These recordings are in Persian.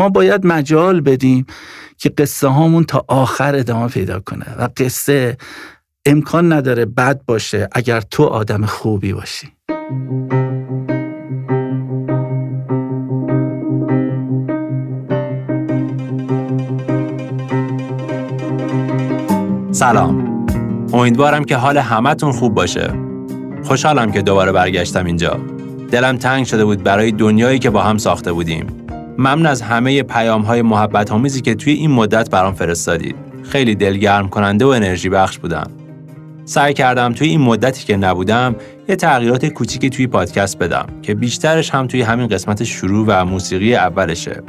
ما باید مجال بدیم که قصه هامون تا آخر ادامه پیدا کنه و قصه امکان نداره بد باشه اگر تو آدم خوبی باشی سلام امیدوارم که حال همتون خوب باشه خوشحالم که دوباره برگشتم اینجا دلم تنگ شده بود برای دنیایی که با هم ساخته بودیم ممنون از همه پیام های محبت آمیزی که توی این مدت برام فرستادید. خیلی دلگرم کننده و انرژی بخش بودن. سعی کردم توی این مدتی که نبودم یه تغییرات کوچیکی توی پادکست بدم که بیشترش هم توی همین قسمت شروع و موسیقی اولشه.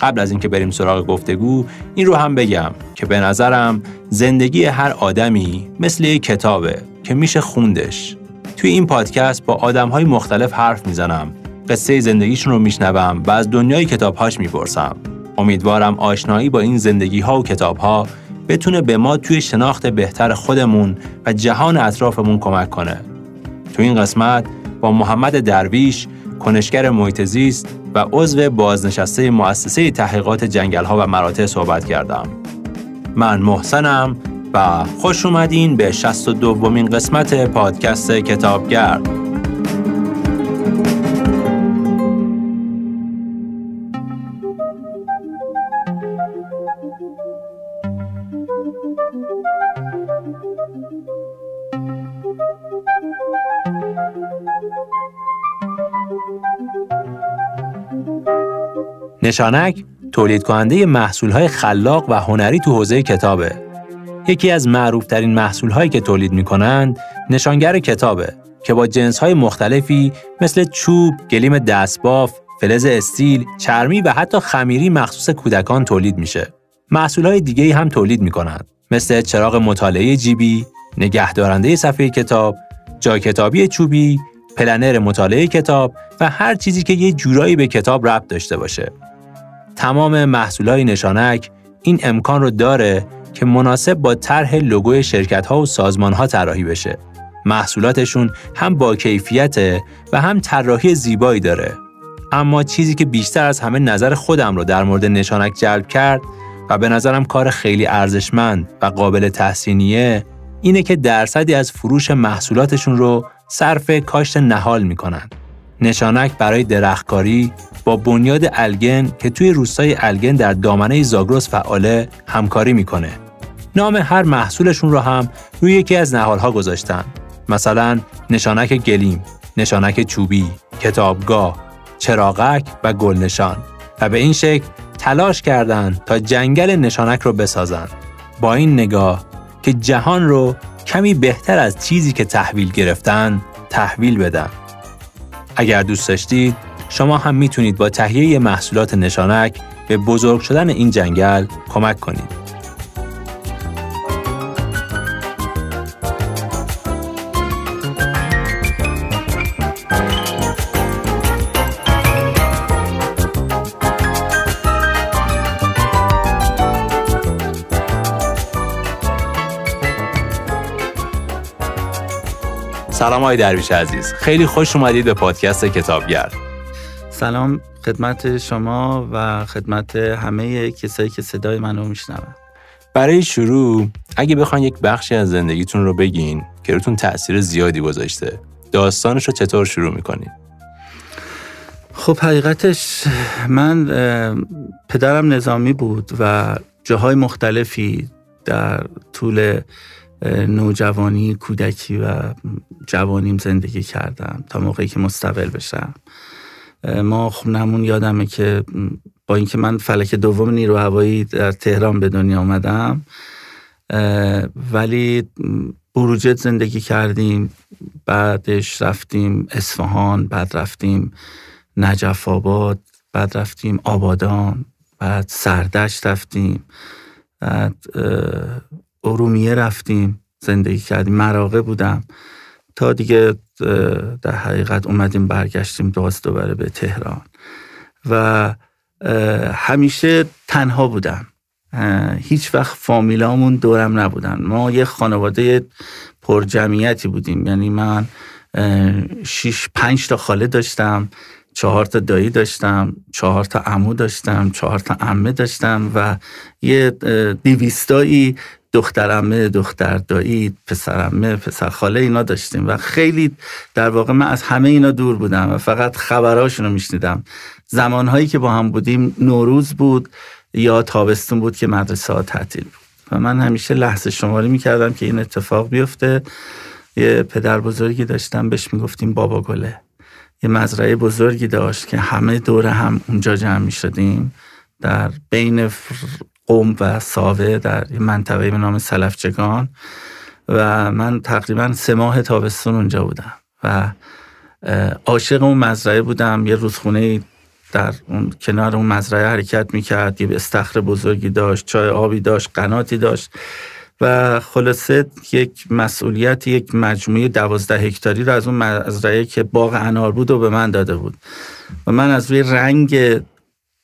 قبل از اینکه بریم سراغ گفتگو این رو هم بگم که به نظرم زندگی هر آدمی مثل یک کتابه که میشه خوندش توی این پادکست با آدم های مختلف حرف میزنم قصه زندگیشون رو میشنوم و از دنیای کتابهاش میپرسم امیدوارم آشنایی با این زندگی ها و کتاب ها بتونه به ما توی شناخت بهتر خودمون و جهان اطرافمون کمک کنه. تو این قسمت با محمد درویش، کنشگر محیط و عضو بازنشسته مؤسسه تحقیقات جنگل ها و مراتع صحبت کردم. من محسنم و خوش اومدین به 62 دومین قسمت پادکست کتابگرد. نشانک تولید کننده محصولهای خلاق و هنری تو حوزه کتابه. یکی از محصول محصولهایی که تولید می کنند نشانگر کتابه که با جنسهای مختلفی مثل چوب، گلیم دستباف، فلز استیل، چرمی و حتی خمیری مخصوص کودکان تولید میشه. های دیگه هم تولید می کنند مثل چراغ مطالعه جیبی، نگهدارنده صفحه کتاب، جای کتابی چوبی، پلنر مطالعه کتاب و هر چیزی که یه جورایی به کتاب ربط داشته باشه. تمام های نشانک این امکان رو داره که مناسب با طرح لوگوی شرکت ها و سازمان ها طراحی بشه. محصولاتشون هم با کیفیت و هم طراحی زیبایی داره. اما چیزی که بیشتر از همه نظر خودم رو در مورد نشانک جلب کرد و به نظرم کار خیلی ارزشمند و قابل تحسینیه اینه که درصدی از فروش محصولاتشون رو صرف کاشت نهال میکنند. نشانک برای درختکاری با بنیاد الگن که توی روستای الگن در دامنه زاگرس فعاله همکاری میکنه. نام هر محصولشون رو هم روی یکی از نهالها گذاشتن. مثلا نشانک گلیم، نشانک چوبی، کتابگاه، چراغک و گلنشان و به این شکل تلاش کردند تا جنگل نشانک رو بسازند. با این نگاه که جهان رو کمی بهتر از چیزی که تحویل گرفتن تحویل بدن. اگر دوست داشتید شما هم میتونید با تهیه محصولات نشانک به بزرگ شدن این جنگل کمک کنید. سلام آقای درویش عزیز خیلی خوش اومدید به پادکست کتابگرد سلام خدمت شما و خدمت همه کسایی که صدای منو میشنوند برای شروع اگه بخواین یک بخشی از زندگیتون رو بگین که روتون تاثیر زیادی گذاشته داستانش رو چطور شروع میکنید خب حقیقتش من پدرم نظامی بود و جاهای مختلفی در طول نوجوانی کودکی و جوانیم زندگی کردم تا موقعی که مستقل بشم ما خونمون خب یادمه که با اینکه من فلک دوم نیرو هوایی در تهران به دنیا آمدم ولی بروجت زندگی کردیم بعدش رفتیم اصفهان بعد رفتیم نجف آباد بعد رفتیم آبادان بعد سردشت رفتیم بعد ارومیه رفتیم زندگی کردیم مراقه بودم تا دیگه در حقیقت اومدیم برگشتیم دوست دوباره به تهران و همیشه تنها بودم هیچ وقت فامیلامون دورم نبودن ما یه خانواده پر جمعیتی بودیم یعنی من شیش پنج تا خاله داشتم چهار تا دایی داشتم چهار تا عمو داشتم چهار تا عمه داشتم و یه دیویستایی دخترمه دختر دایی پسرمه پسر خاله اینا داشتیم و خیلی در واقع من از همه اینا دور بودم و فقط خبراشون رو میشنیدم زمانهایی که با هم بودیم نوروز بود یا تابستون بود که مدرسه ها تعطیل بود و من همیشه لحظه شماری میکردم که این اتفاق بیفته یه پدر بزرگی داشتم بهش میگفتیم بابا گله یه مزرعه بزرگی داشت که همه دور هم اونجا جمع میشدیم در بین قوم و ساوه در یه منطقه به نام سلفچگان و من تقریبا سه ماه تابستون اونجا بودم و عاشق اون مزرعه بودم یه روزخونه در اون کنار اون مزرعه حرکت میکرد یه استخر بزرگی داشت چای آبی داشت قناتی داشت و خلاصه یک مسئولیت یک مجموعه دوازده هکتاری رو از اون مزرعه که باغ انار بود و به من داده بود و من از روی رنگ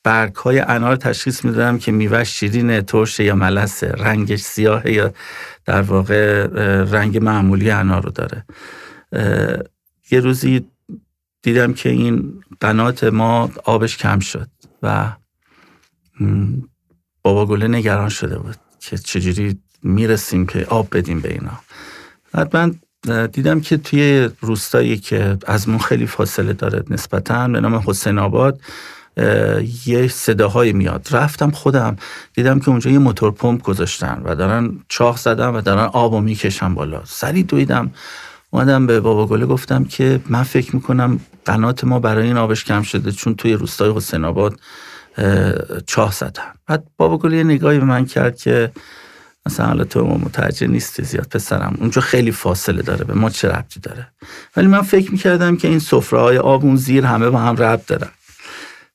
برگ های انار تشخیص میدادم که میوه شیرینه، ترشه یا ملسه رنگش سیاهه یا در واقع رنگ معمولی انار رو داره یه روزی دیدم که این قنات ما آبش کم شد و بابا گله نگران شده بود که چجوری میرسیم که آب بدیم به اینا بعد من دیدم که توی روستایی که از من خیلی فاصله داره نسبتاً به نام حسین آباد یه صداهایی میاد رفتم خودم دیدم که اونجا یه موتور پمپ گذاشتن و دارن چاخ زدن و دارن آب و میکشن بالا سری دویدم اومدم به بابا گله گفتم که من فکر میکنم قنات ما برای این آبش کم شده چون توی روستای حسین آباد چاه زدن بعد بابا گله یه نگاهی به من کرد که مثلا حالا تو متوجه نیستی زیاد پسرم اونجا خیلی فاصله داره به ما چه ربطی داره ولی من فکر میکردم که این سفره های آب اون زیر همه با هم ربط دارن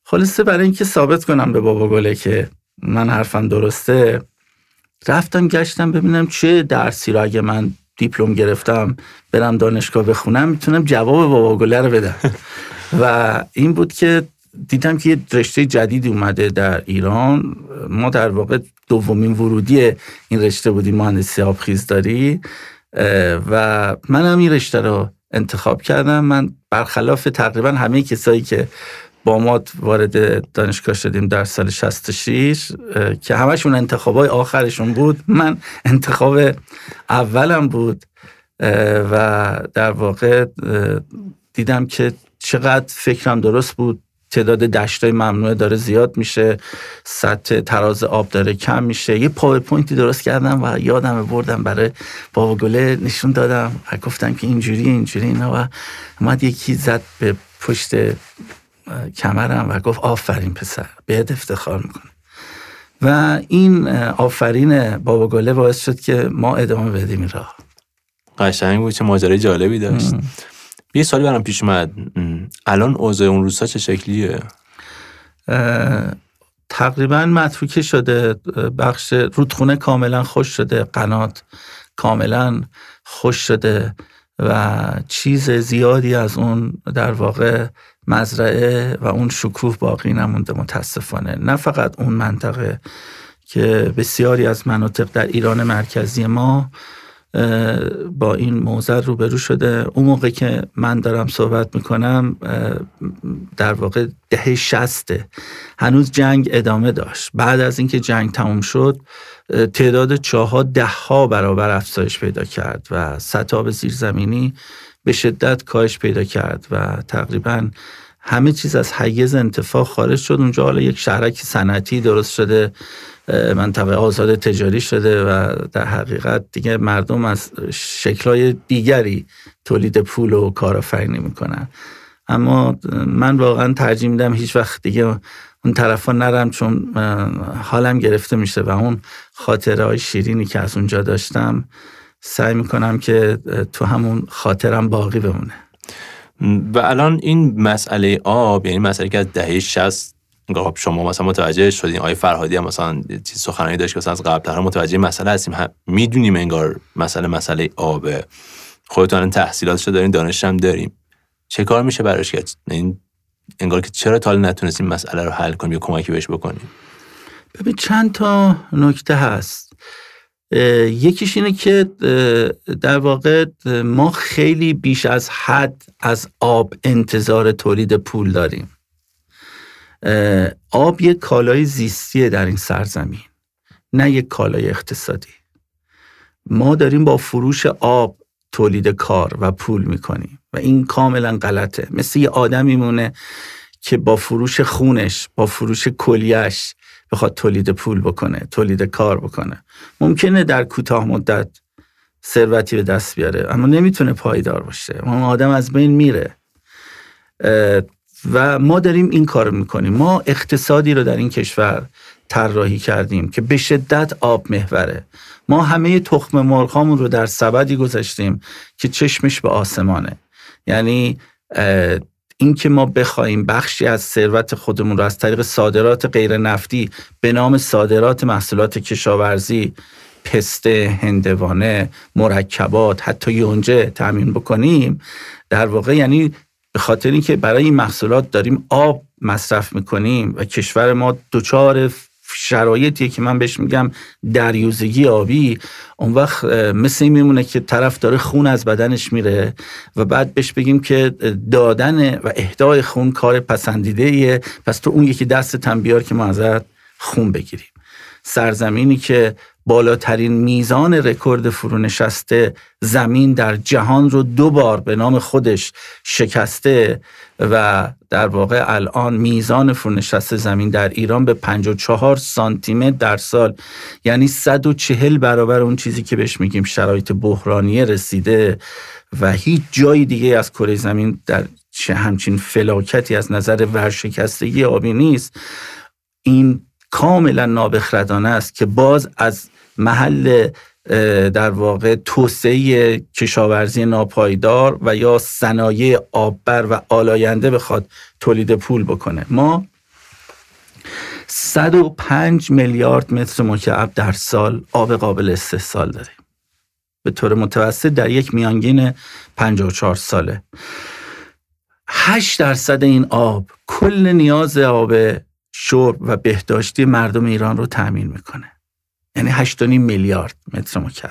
خلاصه برای اینکه ثابت کنم به بابا گله که من حرفم درسته رفتم گشتم ببینم چه درسی رو اگه من دیپلم گرفتم برم دانشگاه بخونم میتونم جواب بابا گله رو بدم و این بود که دیدم که یه رشته جدیدی اومده در ایران ما در واقع دومین ورودی این رشته بودیم مهندسی آبخیزداری و منم این رشته رو انتخاب کردم من برخلاف تقریبا همه کسایی که با ما وارد دانشگاه شدیم در سال 66 که همشون های آخرشون بود من انتخاب اولم بود و در واقع دیدم که چقدر فکرم درست بود تعداد دشتای ممنوعه داره زیاد میشه سطح تراز آب داره کم میشه یه پاورپوینتی درست کردم و یادم بردم برای بابا گله نشون دادم و گفتم که اینجوری اینجوری اینا و اومد یکی زد به پشت کمرم و گفت آفرین پسر بهت افتخار میکنم و این آفرین بابا گله باعث شد که ما ادامه بدیم این راه قشنگ بود چه ماجرای جالبی داشت یه سالی برام پیش اومد الان اوضاع اون روزها چه شکلیه تقریبا متروکه شده بخش رودخونه کاملا خوش شده قنات کاملا خوش شده و چیز زیادی از اون در واقع مزرعه و اون شکوه باقی نمونده متاسفانه نه فقط اون منطقه که بسیاری از مناطق در ایران مرکزی ما با این موزر روبرو شده اون موقع که من دارم صحبت میکنم در واقع دهه شسته هنوز جنگ ادامه داشت بعد از اینکه جنگ تموم شد تعداد چاها ده ها برابر افزایش پیدا کرد و سطاب زیرزمینی به شدت کاهش پیدا کرد و تقریبا همه چیز از حیز انتفاع خارج شد اونجا حالا یک شهرک صنعتی درست شده منطقه آزاد تجاری شده و در حقیقت دیگه مردم از شکلهای دیگری تولید پول و کارآفرینی میکنن اما من واقعا ترجیح میدم هیچ وقت دیگه اون طرفا نرم چون حالم گرفته میشه و اون خاطرهای شیرینی که از اونجا داشتم سعی میکنم که تو همون خاطرم باقی بمونه و الان این مسئله آب یعنی مسئله که از دهه 60 خب شما مثلا متوجه شدین آقای فرهادی هم مثلا چیز سخنرانی داشت که مثلا از قبل متوجه مسئله هستیم میدونیم انگار مسئله مسئله آبه خودتون تحصیلاتش دارین دانش هم داریم چه کار میشه براش کرد این انگار که چرا تا نتونستیم مسئله رو حل کنیم یا کمکی بهش بکنیم ببین چند تا نکته هست یکیش اینه که در واقع ما خیلی بیش از حد از آب انتظار تولید پول داریم آب یک کالای زیستیه در این سرزمین نه یک کالای اقتصادی ما داریم با فروش آب تولید کار و پول میکنیم و این کاملا غلطه مثل یه آدمی مونه که با فروش خونش با فروش کلیش بخواد تولید پول بکنه تولید کار بکنه ممکنه در کوتاه مدت ثروتی به دست بیاره اما نمیتونه پایدار باشه ما آدم از بین میره و ما داریم این کار میکنیم ما اقتصادی رو در این کشور طراحی کردیم که به شدت آب محوره ما همه تخم مرغامون رو در سبدی گذاشتیم که چشمش به آسمانه یعنی اینکه ما بخوایم بخشی از ثروت خودمون رو از طریق صادرات غیر نفتی به نام صادرات محصولات کشاورزی پسته، هندوانه، مرکبات، حتی یونجه تامین بکنیم در واقع یعنی به خاطر اینکه برای این محصولات داریم آب مصرف میکنیم و کشور ما دچار شرایطی که من بهش میگم دریوزگی آبی اون وقت مثل این میمونه که طرف داره خون از بدنش میره و بعد بهش بگیم که دادن و اهدای خون کار پسندیده ایه پس تو اون یکی دست تنبیار که ما ازت خون بگیریم سرزمینی که بالاترین میزان رکورد فرونشسته زمین در جهان رو دو بار به نام خودش شکسته و در واقع الان میزان فرونشسته زمین در ایران به 54 متر در سال یعنی 140 برابر اون چیزی که بهش میگیم شرایط بحرانی رسیده و هیچ جای دیگه از کره زمین در چه همچین فلاکتی از نظر ورشکستگی آبی نیست این کاملا نابخردانه است که باز از محل در واقع توسعه کشاورزی ناپایدار و یا صنایع آببر و آلاینده بخواد تولید پول بکنه ما 105 میلیارد متر مکعب در سال آب قابل استحصال داریم به طور متوسط در یک میانگین 54 ساله 8 درصد این آب کل نیاز آب شرب و بهداشتی مردم ایران رو تأمین میکنه یعنی 8.5 میلیارد متر مکعب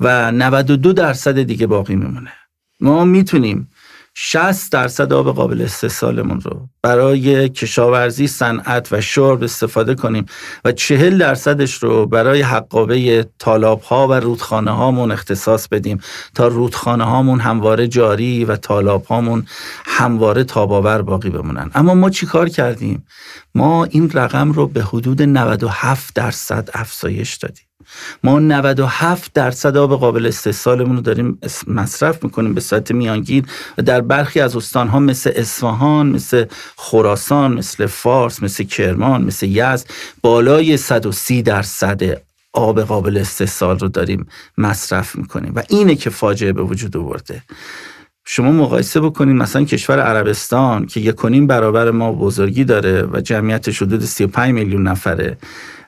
و 92 درصد دیگه باقی میمونه ما میتونیم 60 درصد آب قابل استحصالمون رو برای کشاورزی صنعت و شرب استفاده کنیم و 40 درصدش رو برای حقابه طالاب ها و رودخانه هامون اختصاص بدیم تا رودخانه هامون همواره جاری و طالاب هامون همواره تاباور باقی بمونن اما ما چیکار کردیم ما این رقم رو به حدود 97 درصد افزایش دادیم ما 97 درصد آب قابل استحصالمون رو داریم مصرف میکنیم به صورت میانگین و در برخی از استانها مثل اصفهان مثل خراسان مثل فارس مثل کرمان مثل یزد بالای 130 درصد آب قابل استحصال رو داریم مصرف میکنیم و اینه که فاجعه به وجود آورده شما مقایسه بکنید مثلا کشور عربستان که یک برابر ما بزرگی داره و جمعیتش حدود 35 میلیون نفره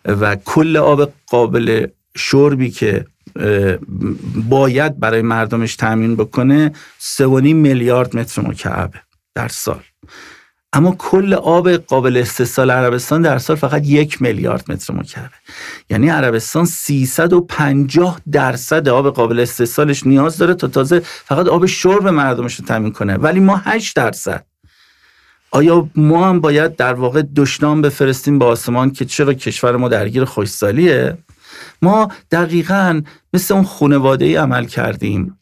و کل آب قابل شربی که باید برای مردمش تامین بکنه 3.5 میلیارد متر مکعب در سال اما کل آب قابل استحصال عربستان در سال فقط یک میلیارد متر مکعب یعنی عربستان 350 درصد آب قابل استحصالش نیاز داره تا تازه فقط آب شرب مردمش رو تامین کنه ولی ما 8 درصد آیا ما هم باید در واقع دشنام بفرستیم به آسمان که چرا کشور ما درگیر خوشسالیه ما دقیقا مثل اون خانواده ای عمل کردیم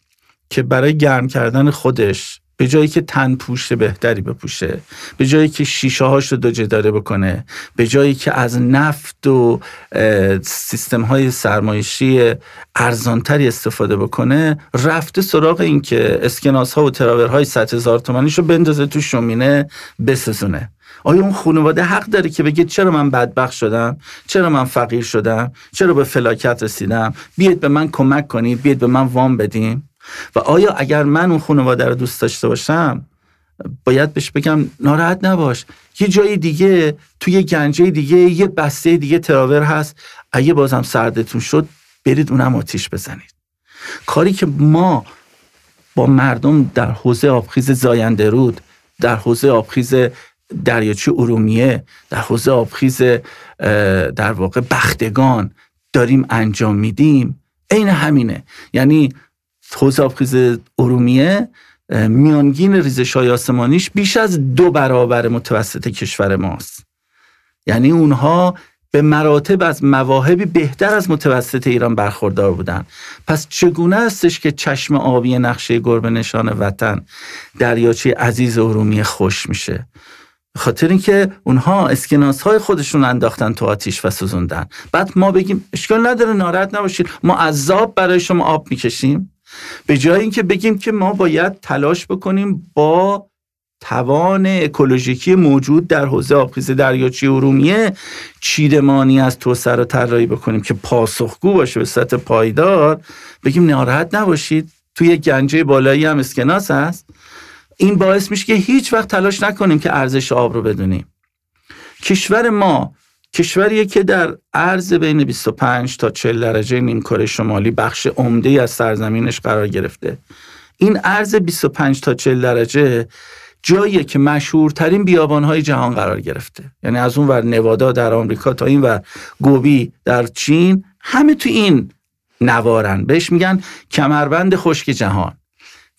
که برای گرم کردن خودش به جایی که تن پوشت بهتری بپوشه به جایی که شیشه هاش رو دوجه داره بکنه به جایی که از نفت و سیستم های سرمایشی ارزانتری استفاده بکنه رفته سراغ این که اسکناس ها و تراور های ست هزار تومنیش رو بندازه تو شومینه بسزونه آیا اون خانواده حق داره که بگه چرا من بدبخت شدم چرا من فقیر شدم چرا به فلاکت رسیدم بیاید به من کمک کنید بیاید به من وام بدیم و آیا اگر من اون خانواده رو دوست داشته باشم باید بهش بگم ناراحت نباش یه جای دیگه توی یه گنجه دیگه یه بسته دیگه تراور هست اگه بازم سردتون شد برید اونم آتیش بزنید کاری که ما با مردم در حوزه آبخیز زاینده رود در حوزه آبخیز دریاچه ارومیه در حوزه آبخیز در واقع بختگان داریم انجام میدیم عین همینه یعنی حوز آبخیز ارومیه میانگین ریزش های آسمانیش بیش از دو برابر متوسط کشور ماست یعنی اونها به مراتب از مواهبی بهتر از متوسط ایران برخوردار بودن پس چگونه استش که چشم آبی نقشه گربه نشان وطن دریاچه عزیز ارومیه خوش میشه خاطر اینکه اونها اسکناس های خودشون انداختن تو آتیش و سوزوندن بعد ما بگیم اشکال نداره ناراحت نباشید ما عذاب برای شما آب میکشیم به جای اینکه بگیم که ما باید تلاش بکنیم با توان اکولوژیکی موجود در حوزه آبخیز دریاچه ارومیه چیدمانی از توسعه رو طراحی بکنیم که پاسخگو باشه به سطح پایدار بگیم ناراحت نباشید توی گنجه بالایی هم اسکناس هست این باعث میشه که هیچ وقت تلاش نکنیم که ارزش آب رو بدونیم کشور ما کشوریه که در عرض بین 25 تا 40 درجه کره شمالی بخش عمده از سرزمینش قرار گرفته این عرض 25 تا 40 درجه جاییه که مشهورترین بیابانهای جهان قرار گرفته یعنی از اون ور نوادا در آمریکا تا این ور گوبی در چین همه تو این نوارن بهش میگن کمربند خشک جهان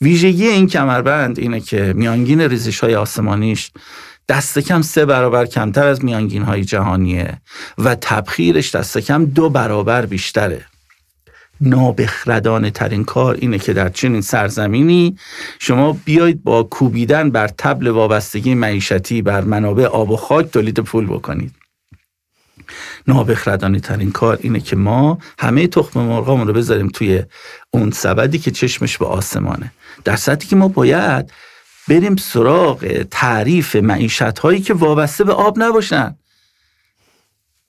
ویژگی این کمربند اینه که میانگین ریزش های آسمانیش دست کم سه برابر کمتر از میانگین های جهانیه و تبخیرش دست کم دو برابر بیشتره نابخردانه ترین کار اینه که در چنین سرزمینی شما بیایید با کوبیدن بر تبل وابستگی معیشتی بر منابع آب و خاک تولید پول بکنید نابخردانه ترین کار اینه که ما همه تخم مرغامون رو بذاریم توی اون سبدی که چشمش به آسمانه در سطحی که ما باید بریم سراغ تعریف معیشت هایی که وابسته به آب نباشن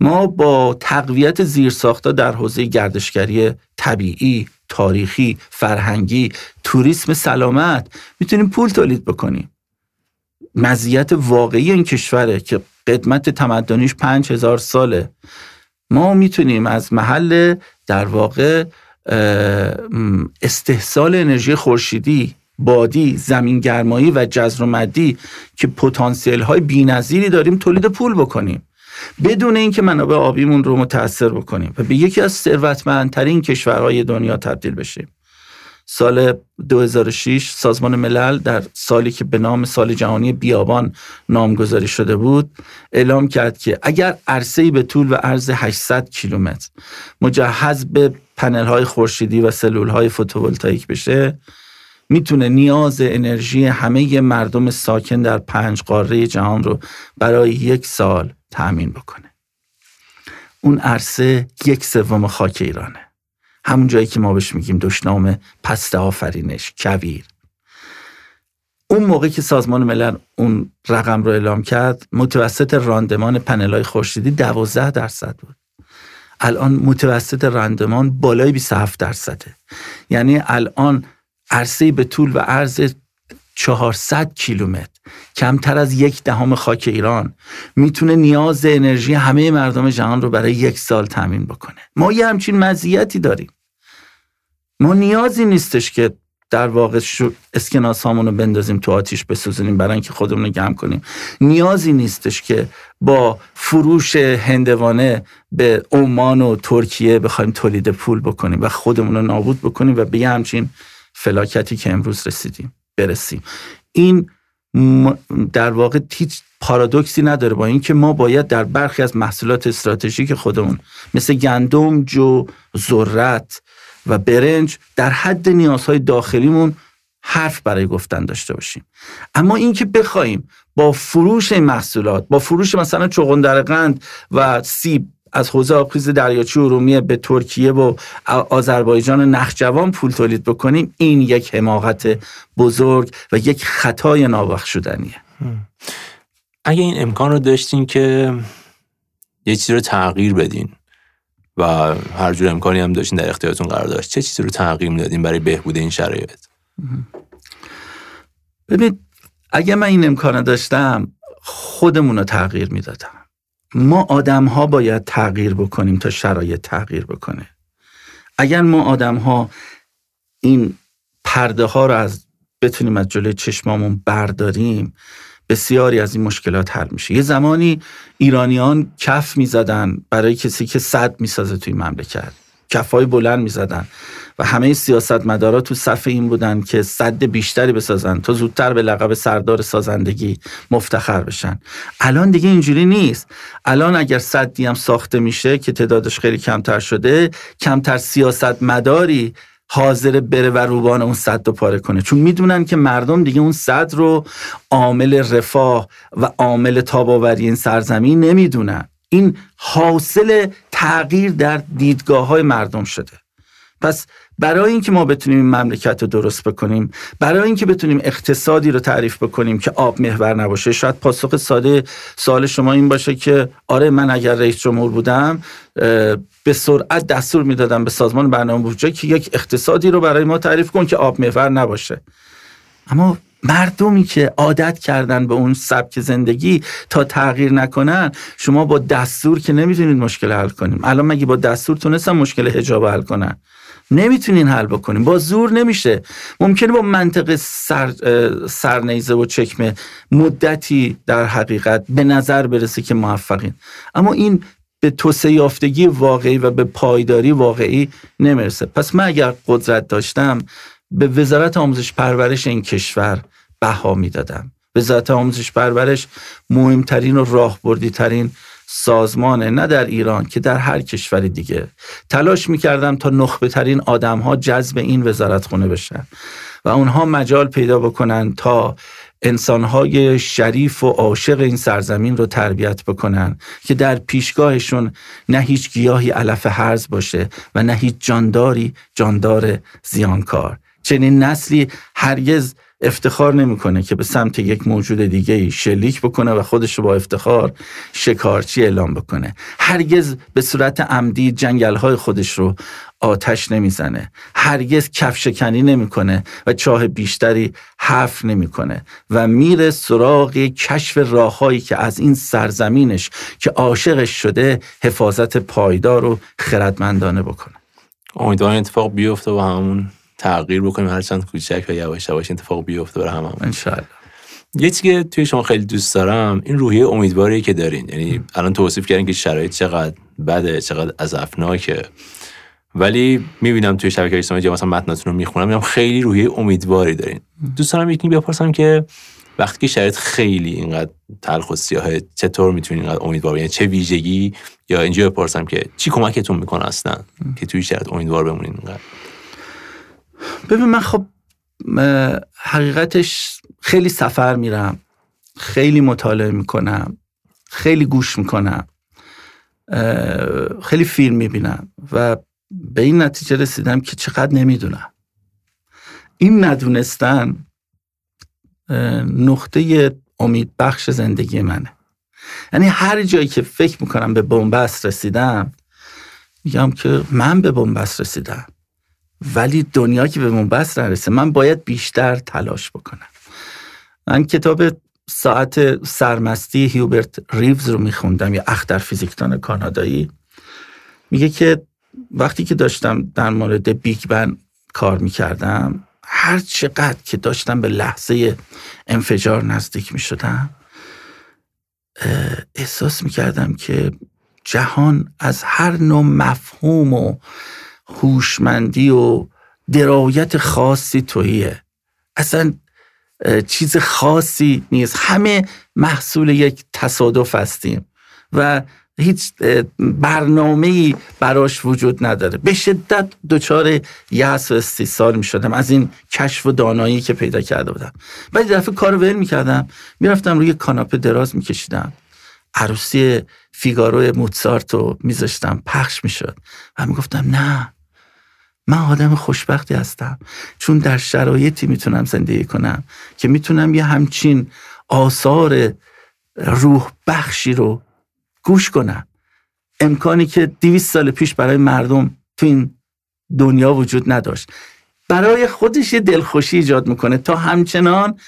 ما با تقویت زیرساختا در حوزه گردشگری طبیعی، تاریخی، فرهنگی، توریسم سلامت میتونیم پول تولید بکنیم. مزیت واقعی این کشوره که قدمت تمدنیش پنج هزار ساله. ما میتونیم از محل در واقع استحصال انرژی خورشیدی بادی زمین گرمایی و جزر و مدی که پتانسیل های بی‌نظیری داریم تولید پول بکنیم بدون اینکه منابع آبیمون رو متاثر بکنیم و به یکی از ثروتمندترین کشورهای دنیا تبدیل بشیم سال 2006 سازمان ملل در سالی که به نام سال جهانی بیابان نامگذاری شده بود اعلام کرد که اگر عرصه‌ای به طول و عرض 800 کیلومتر مجهز به پنل های خورشیدی و سلول های بشه میتونه نیاز انرژی همه مردم ساکن در پنج قاره جهان رو برای یک سال تأمین بکنه اون عرصه یک سوم خاک ایرانه همون جایی که ما بهش میگیم دشنام پست آفرینش کویر اون موقع که سازمان ملل اون رقم رو اعلام کرد متوسط راندمان پنلای های خورشیدی 12 درصد بود الان متوسط راندمان بالای 27 درصده یعنی الان عرصه به طول و عرض 400 کیلومتر کمتر از یک دهم خاک ایران میتونه نیاز انرژی همه مردم جهان رو برای یک سال تامین بکنه ما یه همچین مزیتی داریم ما نیازی نیستش که در واقع اسکناس رو بندازیم تو آتیش بسوزونیم برای اینکه خودمون رو گم کنیم نیازی نیستش که با فروش هندوانه به عمان و ترکیه بخوایم تولید پول بکنیم و خودمون رو نابود بکنیم و به همچین فلاکتی که امروز رسیدیم برسیم این در واقع هیچ پارادوکسی نداره با اینکه ما باید در برخی از محصولات استراتژیک خودمون مثل گندم، جو، ذرت و برنج در حد نیازهای داخلیمون حرف برای گفتن داشته باشیم اما اینکه بخوایم با فروش این محصولات با فروش مثلا چغندر قند و سیب از حوزه آبخیز دریاچه ارومیه به ترکیه و آذربایجان نخجوان پول تولید بکنیم این یک حماقت بزرگ و یک خطای نابخشودنیه اگه این امکان رو داشتین که یه چیزی رو تغییر بدین و هر جور امکانی هم داشتین در اختیارتون قرار داشت چه چیزی رو تغییر میدادین برای بهبود این شرایط ببین اگه من این امکان داشتم خودمون رو تغییر میدادم ما آدم ها باید تغییر بکنیم تا شرایط تغییر بکنه اگر ما آدم ها این پرده ها رو از بتونیم از جلوی چشمامون برداریم بسیاری از این مشکلات حل میشه یه زمانی ایرانیان کف میزدن برای کسی که صد میسازه توی مملکت کفای بلند میزدن و همه سیاستمدارا تو صف این بودن که صد بیشتری بسازن تا زودتر به لقب سردار سازندگی مفتخر بشن الان دیگه اینجوری نیست الان اگر صدی هم ساخته میشه که تعدادش خیلی کمتر شده کمتر سیاستمداری حاضر بره و روبان اون صد رو پاره کنه چون میدونن که مردم دیگه اون صد رو عامل رفاه و عامل تاباوری این سرزمین نمیدونن این حاصل تغییر در دیدگاه های مردم شده پس برای اینکه ما بتونیم این مملکت رو درست بکنیم برای اینکه بتونیم اقتصادی رو تعریف بکنیم که آب محور نباشه شاید پاسخ ساده سوال شما این باشه که آره من اگر رئیس جمهور بودم به سرعت دستور میدادم به سازمان برنامه بودجه که یک اقتصادی رو برای ما تعریف کن که آب محور نباشه اما مردمی که عادت کردن به اون سبک زندگی تا تغییر نکنن شما با دستور که نمیتونید مشکل حل کنیم الان مگه با دستور تونستم مشکل حجاب حل کنن نمیتونین حل بکنین با زور نمیشه ممکنه با منطق سر، سرنیزه و چکمه مدتی در حقیقت به نظر برسه که موفقین اما این به توسعه یافتگی واقعی و به پایداری واقعی نمیرسه پس من اگر قدرت داشتم به وزارت آموزش پرورش این کشور بها میدادم وزارت آموزش پرورش مهمترین و راهبردی ترین سازمانه نه در ایران که در هر کشور دیگه تلاش میکردم تا نخبه ترین آدم ها جذب این وزارتخونه بشن و اونها مجال پیدا بکنن تا انسانهای شریف و عاشق این سرزمین رو تربیت بکنن که در پیشگاهشون نه هیچ گیاهی علف حرز باشه و نه هیچ جانداری جاندار زیانکار چنین نسلی هرگز افتخار نمیکنه که به سمت یک موجود دیگه ای شلیک بکنه و خودش رو با افتخار شکارچی اعلام بکنه هرگز به صورت عمدی جنگل های خودش رو آتش نمیزنه هرگز کفشکنی نمیکنه و چاه بیشتری حرف نمیکنه و میره سراغ کشف راههایی که از این سرزمینش که عاشقش شده حفاظت پایدار و خردمندانه بکنه امیدوارم اتفاق بیفته و همون تغییر بکنیم چند کوچک و یواش یواش اتفاق بیفته برای هممون ان یه چیزی که توی شما خیلی دوست دارم این روحیه امیدواری که دارین یعنی الان توصیف کردین که شرایط چقدر بده چقدر که ولی میبینم توی شبکه اجتماعی مثلا متناتون رو میخونم میبینم خیلی روحیه امیدواری دارین دوست دارم یکی بپرسم که وقتی که شرایط خیلی اینقدر تلخ و سیاهه چطور میتونین اینقدر امیدوار یعنی چه ویژگی یا اینجا بپرسم که چی کمکتون میکنه اصلا که توی شرایط امیدوار بمونین اینقدر ببین من خب حقیقتش خیلی سفر میرم خیلی مطالعه میکنم خیلی گوش میکنم خیلی فیلم میبینم و به این نتیجه رسیدم که چقدر نمیدونم این ندونستن نقطه امید بخش زندگی منه یعنی هر جایی که فکر میکنم به بنبست رسیدم میگم که من به بنبست رسیدم ولی دنیا که به من بس نرسه من باید بیشتر تلاش بکنم من کتاب ساعت سرمستی هیوبرت ریوز رو میخوندم یا اختر فیزیکتان کانادایی میگه که وقتی که داشتم در مورد بیگ بن کار میکردم هر چقدر که داشتم به لحظه انفجار نزدیک میشدم احساس میکردم که جهان از هر نوع مفهوم و هوشمندی و درایت خاصی تویه اصلا چیز خاصی نیست همه محصول یک تصادف هستیم و هیچ برنامه براش وجود نداره به شدت دچار یأس و استیصال می شدم از این کشف و دانایی که پیدا کرده بودم بعد دفعه کار ول می کردم میرفتم روی کاناپه دراز می کشیدم عروسی فیگارو موتسارت رو میذاشتم پخش میشد و گفتم نه من آدم خوشبختی هستم چون در شرایطی میتونم زندگی کنم که میتونم یه همچین آثار روح بخشی رو گوش کنم امکانی که 200 سال پیش برای مردم تو این دنیا وجود نداشت برای خودش یه دلخوشی ایجاد میکنه تا همچنان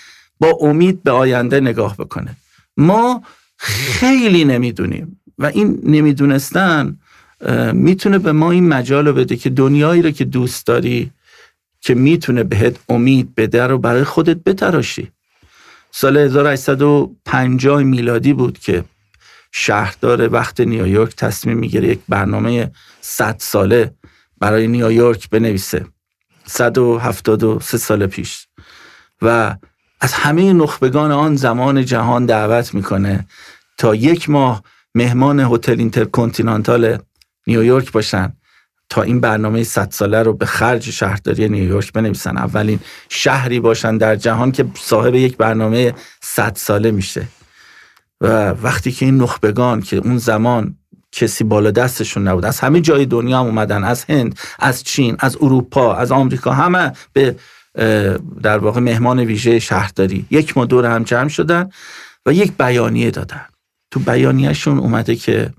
با امید به آینده نگاه بکنه ما خیلی نمیدونیم و این نمیدونستن میتونه به ما این مجال رو بده که دنیایی رو که دوست داری که میتونه بهت امید بده رو برای خودت بتراشی سال 1850 میلادی بود که شهردار وقت نیویورک تصمیم میگیره یک برنامه 100 ساله برای نیویورک بنویسه 173 سال پیش و از همه نخبگان آن زمان جهان دعوت میکنه تا یک ماه مهمان هتل اینترکنتیننتال نیویورک باشن تا این برنامه 100 ساله رو به خرج شهرداری نیویورک بنویسن اولین شهری باشن در جهان که صاحب یک برنامه 100 ساله میشه و وقتی که این نخبگان که اون زمان کسی بالا دستشون نبود از همه جای دنیا هم اومدن از هند از چین از اروپا از آمریکا همه به در واقع مهمان ویژه شهرداری یک ما دور هم جمع شدن و یک بیانیه دادن تو بیانیهشون اومده که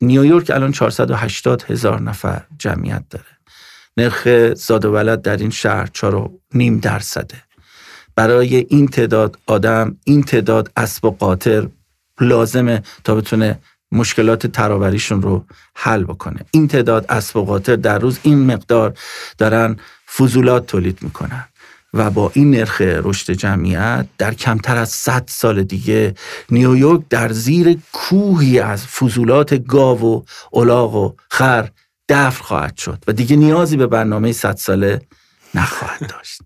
نیویورک الان 480 هزار نفر جمعیت داره نرخ زاد و ولد در این شهر نیم درصده برای این تعداد آدم این تعداد اسب و قاطر لازمه تا بتونه مشکلات ترابریشون رو حل بکنه این تعداد اسب و قاطر در روز این مقدار دارن فضولات تولید میکنن و با این نرخ رشد جمعیت در کمتر از 100 سال دیگه نیویورک در زیر کوهی از فضولات گاو و الاغ و خر دفن خواهد شد و دیگه نیازی به برنامه 100 ساله نخواهد داشت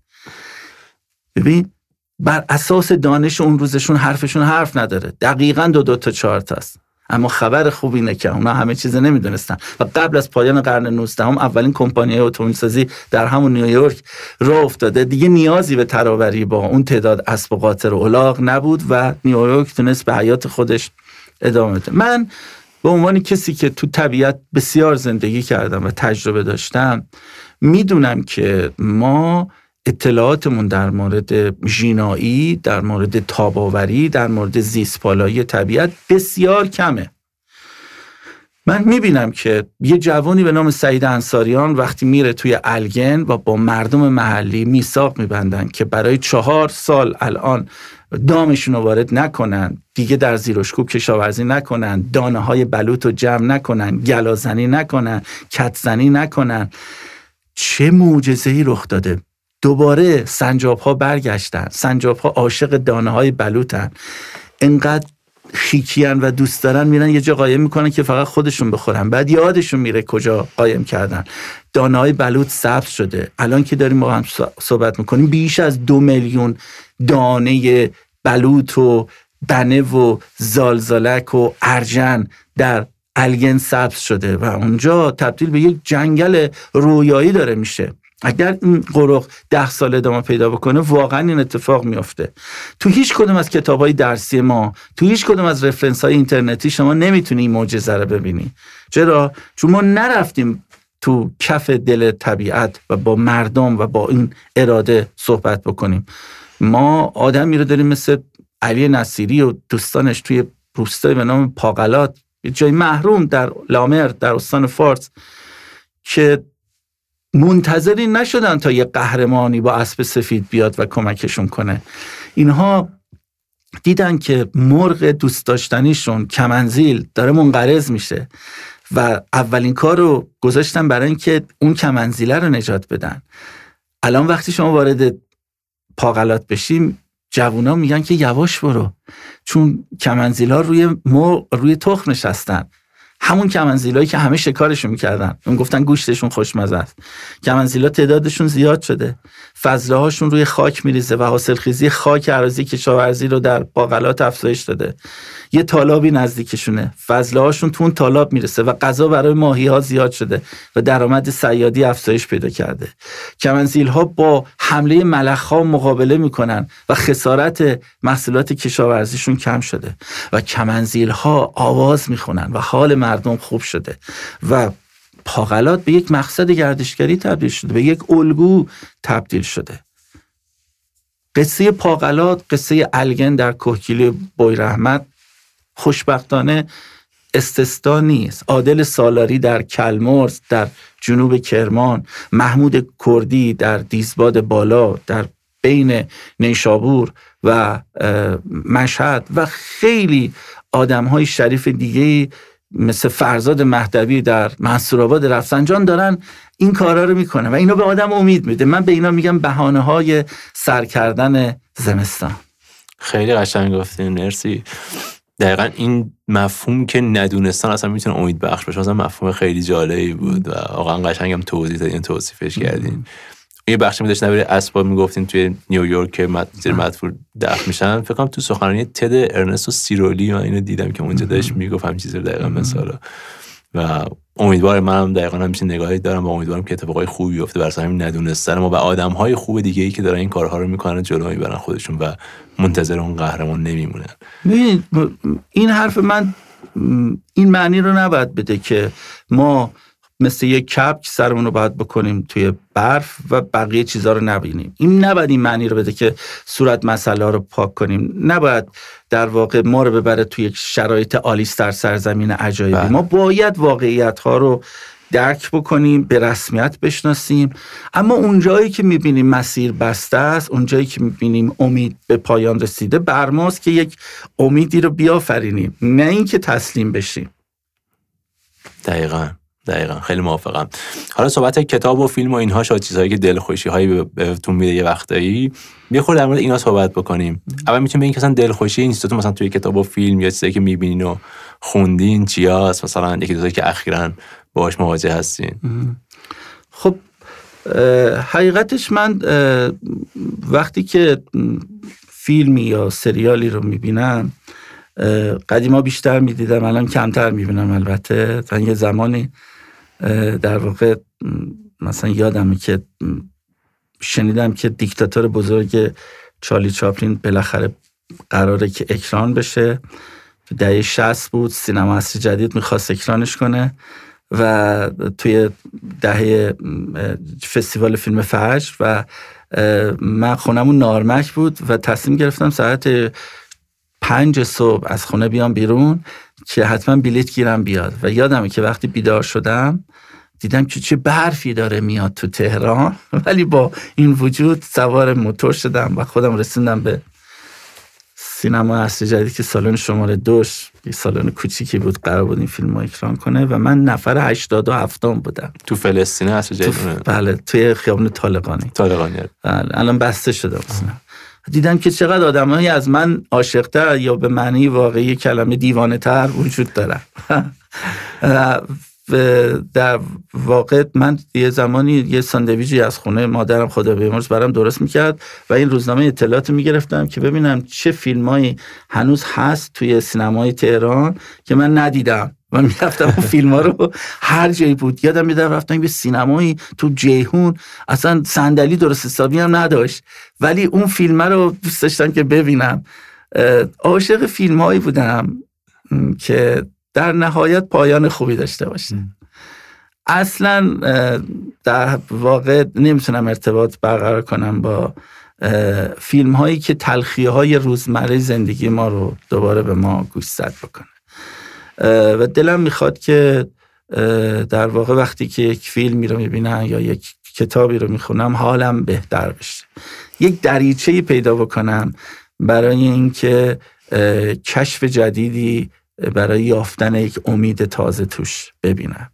ببین بر اساس دانش اون روزشون حرفشون حرف نداره دقیقا دو دو تا چهار اما خبر خوب اینه که اونا همه چیز نمیدونستن و قبل از پایان قرن 19 هم اولین کمپانی سازی در همون نیویورک راه افتاده دیگه نیازی به ترابری با اون تعداد اسب و قاطر و نبود و نیویورک تونست به حیات خودش ادامه بده من به عنوان کسی که تو طبیعت بسیار زندگی کردم و تجربه داشتم میدونم که ما اطلاعاتمون در مورد ژینایی در مورد تاباوری در مورد زیستپالایی طبیعت بسیار کمه من میبینم که یه جوانی به نام سعید انصاریان وقتی میره توی الگن و با مردم محلی میثاق میبندن که برای چهار سال الان دامشون رو وارد نکنن دیگه در زیرشکوب کشاورزی نکنن دانه های بلوط رو جمع نکنن گلازنی نکنن کتزنی نکنن چه معجزه ای رخ داده دوباره سنجاب ها برگشتن سنجاب ها عاشق دانه های بلوتن انقدر خیکیان و دوست دارن میرن یه جا قایم میکنن که فقط خودشون بخورن بعد یادشون میره کجا قایم کردن دانه های بلوط سبز شده الان که داریم با هم صحبت میکنیم بیش از دو میلیون دانه بلوط و بنه و زالزالک و ارجن در الگن سبز شده و اونجا تبدیل به یک جنگل رویایی داره میشه اگر این قرق ده سال ادامه پیدا بکنه واقعا این اتفاق میفته تو هیچ کدوم از کتاب های درسی ما تو هیچ کدوم از رفرنس های اینترنتی شما نمیتونی این معجزه رو ببینی چرا چون ما نرفتیم تو کف دل طبیعت و با مردم و با این اراده صحبت بکنیم ما آدمی رو داریم مثل علی نصیری و دوستانش توی روستایی به نام پاقلات یه جای محروم در لامر در استان فارس که منتظری نشدن تا یه قهرمانی با اسب سفید بیاد و کمکشون کنه اینها دیدن که مرغ دوست داشتنیشون کمنزیل داره منقرض میشه و اولین کار رو گذاشتن برای اینکه اون کمنزیله رو نجات بدن الان وقتی شما وارد پاقلات بشیم جوونا میگن که یواش برو چون کمنزیلا روی مو روی تخم نشستن همون کمنزیلایی که همه شکارشون میکردن اون گفتن گوشتشون خوشمزه است کمنزیلا تعدادشون زیاد شده فضله هاشون روی خاک میریزه و حاصلخیزی خاک عراضی کشاورزی رو در باقلات افزایش داده یه تالابی نزدیکشونه فضله هاشون تو اون تالاب میرسه و غذا برای ماهی ها زیاد شده و درآمد سیادی افزایش پیدا کرده کمنزیل ها با حمله ملخ مقابله میکنن و خسارت محصولات کشاورزیشون کم شده و کمنزیل ها آواز میخونن و حال مردم خوب شده و پاغلات به یک مقصد گردشگری تبدیل شده به یک الگو تبدیل شده قصه پاغلات قصه الگن در بوی رحمت، خوشبختانه استستا نیست عادل سالاری در کلمرز در جنوب کرمان محمود کردی در دیزباد بالا در بین نیشابور و مشهد و خیلی آدم های شریف دیگه مثل فرزاد مهدوی در منصورآباد رفسنجان دارن این کارا رو میکنن و اینو به آدم امید میده من به اینا میگم بهانه های سر کردن زمستان خیلی قشنگ گفتین مرسی دقیقا این مفهوم که ندونستان اصلا میتونه امید بخش باشه اصلا مفهوم خیلی جالبی بود و واقعا قشنگم توضیح دادین توصیفش کردین یه بخشی می داشتن برای اسبا میگفتیم توی نیویورک که مد... زیر دفع میشن فکر کنم تو سخنرانی تد ارنستو سیرولی من اینو دیدم که اونجا داشت میگفت همین چیزا دقیقا مثلا و امیدوارم منم دقیقا همیشه نگاهی دارم و امیدوارم که اتفاقای خوبی بیفته برای همین ندونستن ما و آدمهای خوب دیگه ای که دارن این کارها رو میکنن جلو میبرن خودشون و منتظر اون قهرمان نمیمونن این حرف من این معنی رو نباید بده که ما مثل یه کپک سرمون رو باید بکنیم توی برف و بقیه چیزها رو نبینیم این نباید این معنی رو بده که صورت مسئله رو پاک کنیم نباید در واقع ما رو ببره توی یک شرایط آلیس در سرزمین عجایبی بله. ما باید واقعیت ها رو درک بکنیم به رسمیت بشناسیم اما اونجایی که میبینیم مسیر بسته است اونجایی که میبینیم امید به پایان رسیده بر ماست که یک امیدی رو بیافرینیم نه اینکه تسلیم بشیم دقیقا دقیقا خیلی موافقم حالا صحبت کتاب و فیلم و اینها شاید چیزهایی که دلخوشی هایی بهتون میده یه وقتایی یه خورده در مورد اینا صحبت بکنیم اول میتونیم بگیم که دلخوشی این مثلا توی کتاب و فیلم یا چیزایی که میبینین و خوندین هست مثلا یکی دو که اخیرا باهاش مواجه هستین خب حقیقتش من وقتی که فیلمی یا سریالی رو میبینم قدیما بیشتر میدیدم الان کمتر میبینم البته تا یه زمانی در واقع مثلا یادمه که شنیدم که دیکتاتور بزرگ چارلی چاپلین بالاخره قراره که اکران بشه دهه شست بود سینما جدید میخواست اکرانش کنه و توی دهه فستیوال فیلم فجر و من خونمون نارمک بود و تصمیم گرفتم ساعت پنج صبح از خونه بیام بیرون که حتما بلیت گیرم بیاد و یادمه که وقتی بیدار شدم دیدم که چه برفی داره میاد تو تهران ولی با این وجود سوار موتور شدم و خودم رسیدم به سینما اصل جدید که سالن شماره دوش یه سالن کوچیکی بود قرار بود این فیلم رو اکران کنه و من نفر هفتم بودم تو فلسطین اصل جدید تو... بله توی خیابان طالقانی طالقانی بله الان بسته شده دیدم که چقدر آدمایی از من عاشقتر یا به معنی واقعی کلمه دیوانه تر وجود دارن در واقع من یه زمانی یه ساندویجی از خونه مادرم خدا بیامرز برام درست میکرد و این روزنامه اطلاعات میگرفتم که ببینم چه فیلمایی هنوز هست توی سینمای تهران که من ندیدم من میرفتم اون فیلم ها رو هر جایی بود یادم میدم رفتم به سینمایی تو جیهون اصلا صندلی درست حسابی هم نداشت ولی اون فیلم رو دوست داشتم که ببینم عاشق فیلم هایی بودم که در نهایت پایان خوبی داشته باشه اصلا در واقع نمیتونم ارتباط برقرار کنم با فیلم هایی که تلخیه های روزمره زندگی ما رو دوباره به ما گوشزد بکنه و دلم میخواد که در واقع وقتی که یک فیلمی رو میبینم یا یک کتابی رو میخونم حالم بهتر بشه یک دریچه پیدا بکنم برای اینکه کشف جدیدی برای یافتن یک امید تازه توش ببینم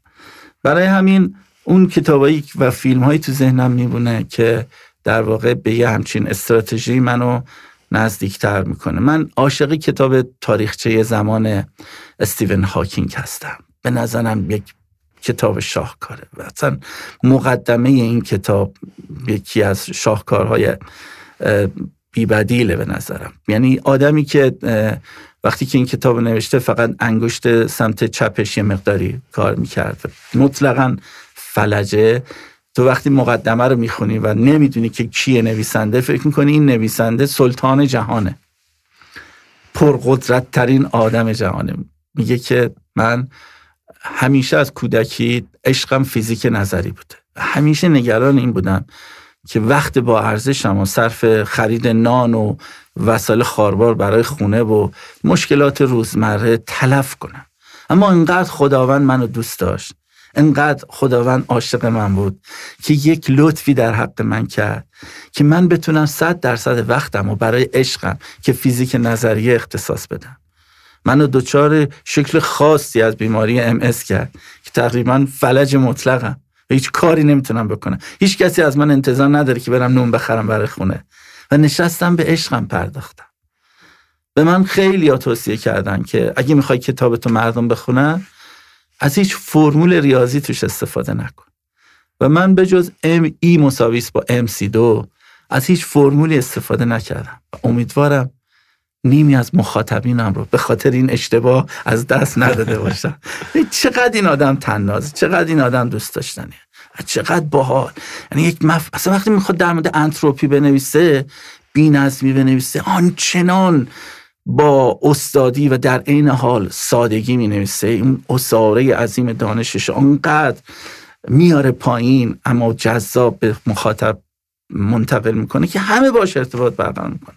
برای همین اون کتابایی و فیلم هایی تو ذهنم میبونه که در واقع به یه همچین استراتژی منو نزدیکتر میکنه من عاشق کتاب تاریخچه زمان استیون هاکینگ هستم به نظرم یک کتاب شاهکاره و اصلا مقدمه این کتاب یکی از شاهکارهای بیبدیله به نظرم یعنی آدمی که وقتی که این کتاب نوشته فقط انگشت سمت چپش یه مقداری کار میکرده مطلقا فلجه تو وقتی مقدمه رو میخونی و نمیدونی که کیه نویسنده فکر میکنی این نویسنده سلطان جهانه پرقدرت ترین آدم جهانه میگه که من همیشه از کودکی عشقم فیزیک نظری بوده همیشه نگران این بودم که وقت با ارزشم و صرف خرید نان و وسایل خاربار برای خونه و مشکلات روزمره تلف کنم اما اینقدر خداوند منو دوست داشت انقدر خداوند عاشق من بود که یک لطفی در حق من کرد که من بتونم صد درصد وقتم و برای عشقم که فیزیک نظریه اختصاص بدم منو دچار شکل خاصی از بیماری ام کرد که تقریبا فلج مطلقم و هیچ کاری نمیتونم بکنم هیچ کسی از من انتظار نداره که برم نون بخرم برای خونه و نشستم به عشقم پرداختم به من خیلی توصیه کردن که اگه میخوای کتابتو مردم بخونن از هیچ فرمول ریاضی توش استفاده نکن و من به جز ام ای مساویس با ام سی دو از هیچ فرمولی استفاده نکردم و امیدوارم نیمی از مخاطبینم رو به خاطر این اشتباه از دست نداده باشم چقدر این آدم تناز چقدر این آدم دوست داشتنیه چقدر باحال یعنی یک مف... اصلا وقتی میخواد در مورد انتروپی بنویسه بی بنویسه آنچنان با استادی و در عین حال سادگی می نویسه اون اصاره عظیم دانشش آنقدر میاره پایین اما جذاب به مخاطب منتقل میکنه که همه باش ارتباط برقرار میکنه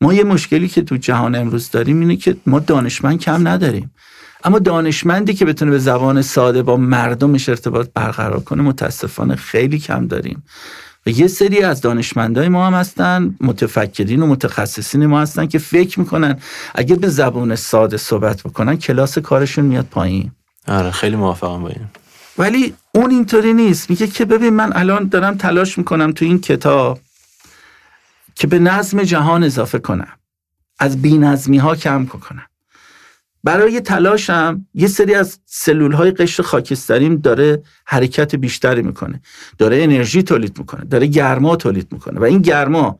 ما یه مشکلی که تو جهان امروز داریم اینه که ما دانشمند کم نداریم اما دانشمندی که بتونه به زبان ساده با مردمش ارتباط برقرار کنه متاسفانه خیلی کم داریم و یه سری از دانشمندای ما هم هستن متفکرین و متخصصین ما هستن که فکر میکنن اگه به زبان ساده صحبت بکنن کلاس کارشون میاد پایین آره خیلی موافقم با این ولی اون اینطوری نیست میگه که ببین من الان دارم تلاش میکنم تو این کتاب که به نظم جهان اضافه کنم از بینظمی ها کم کنم برای تلاشم یه سری از سلول های قشر خاکستریم داره حرکت بیشتری میکنه داره انرژی تولید میکنه داره گرما تولید میکنه و این گرما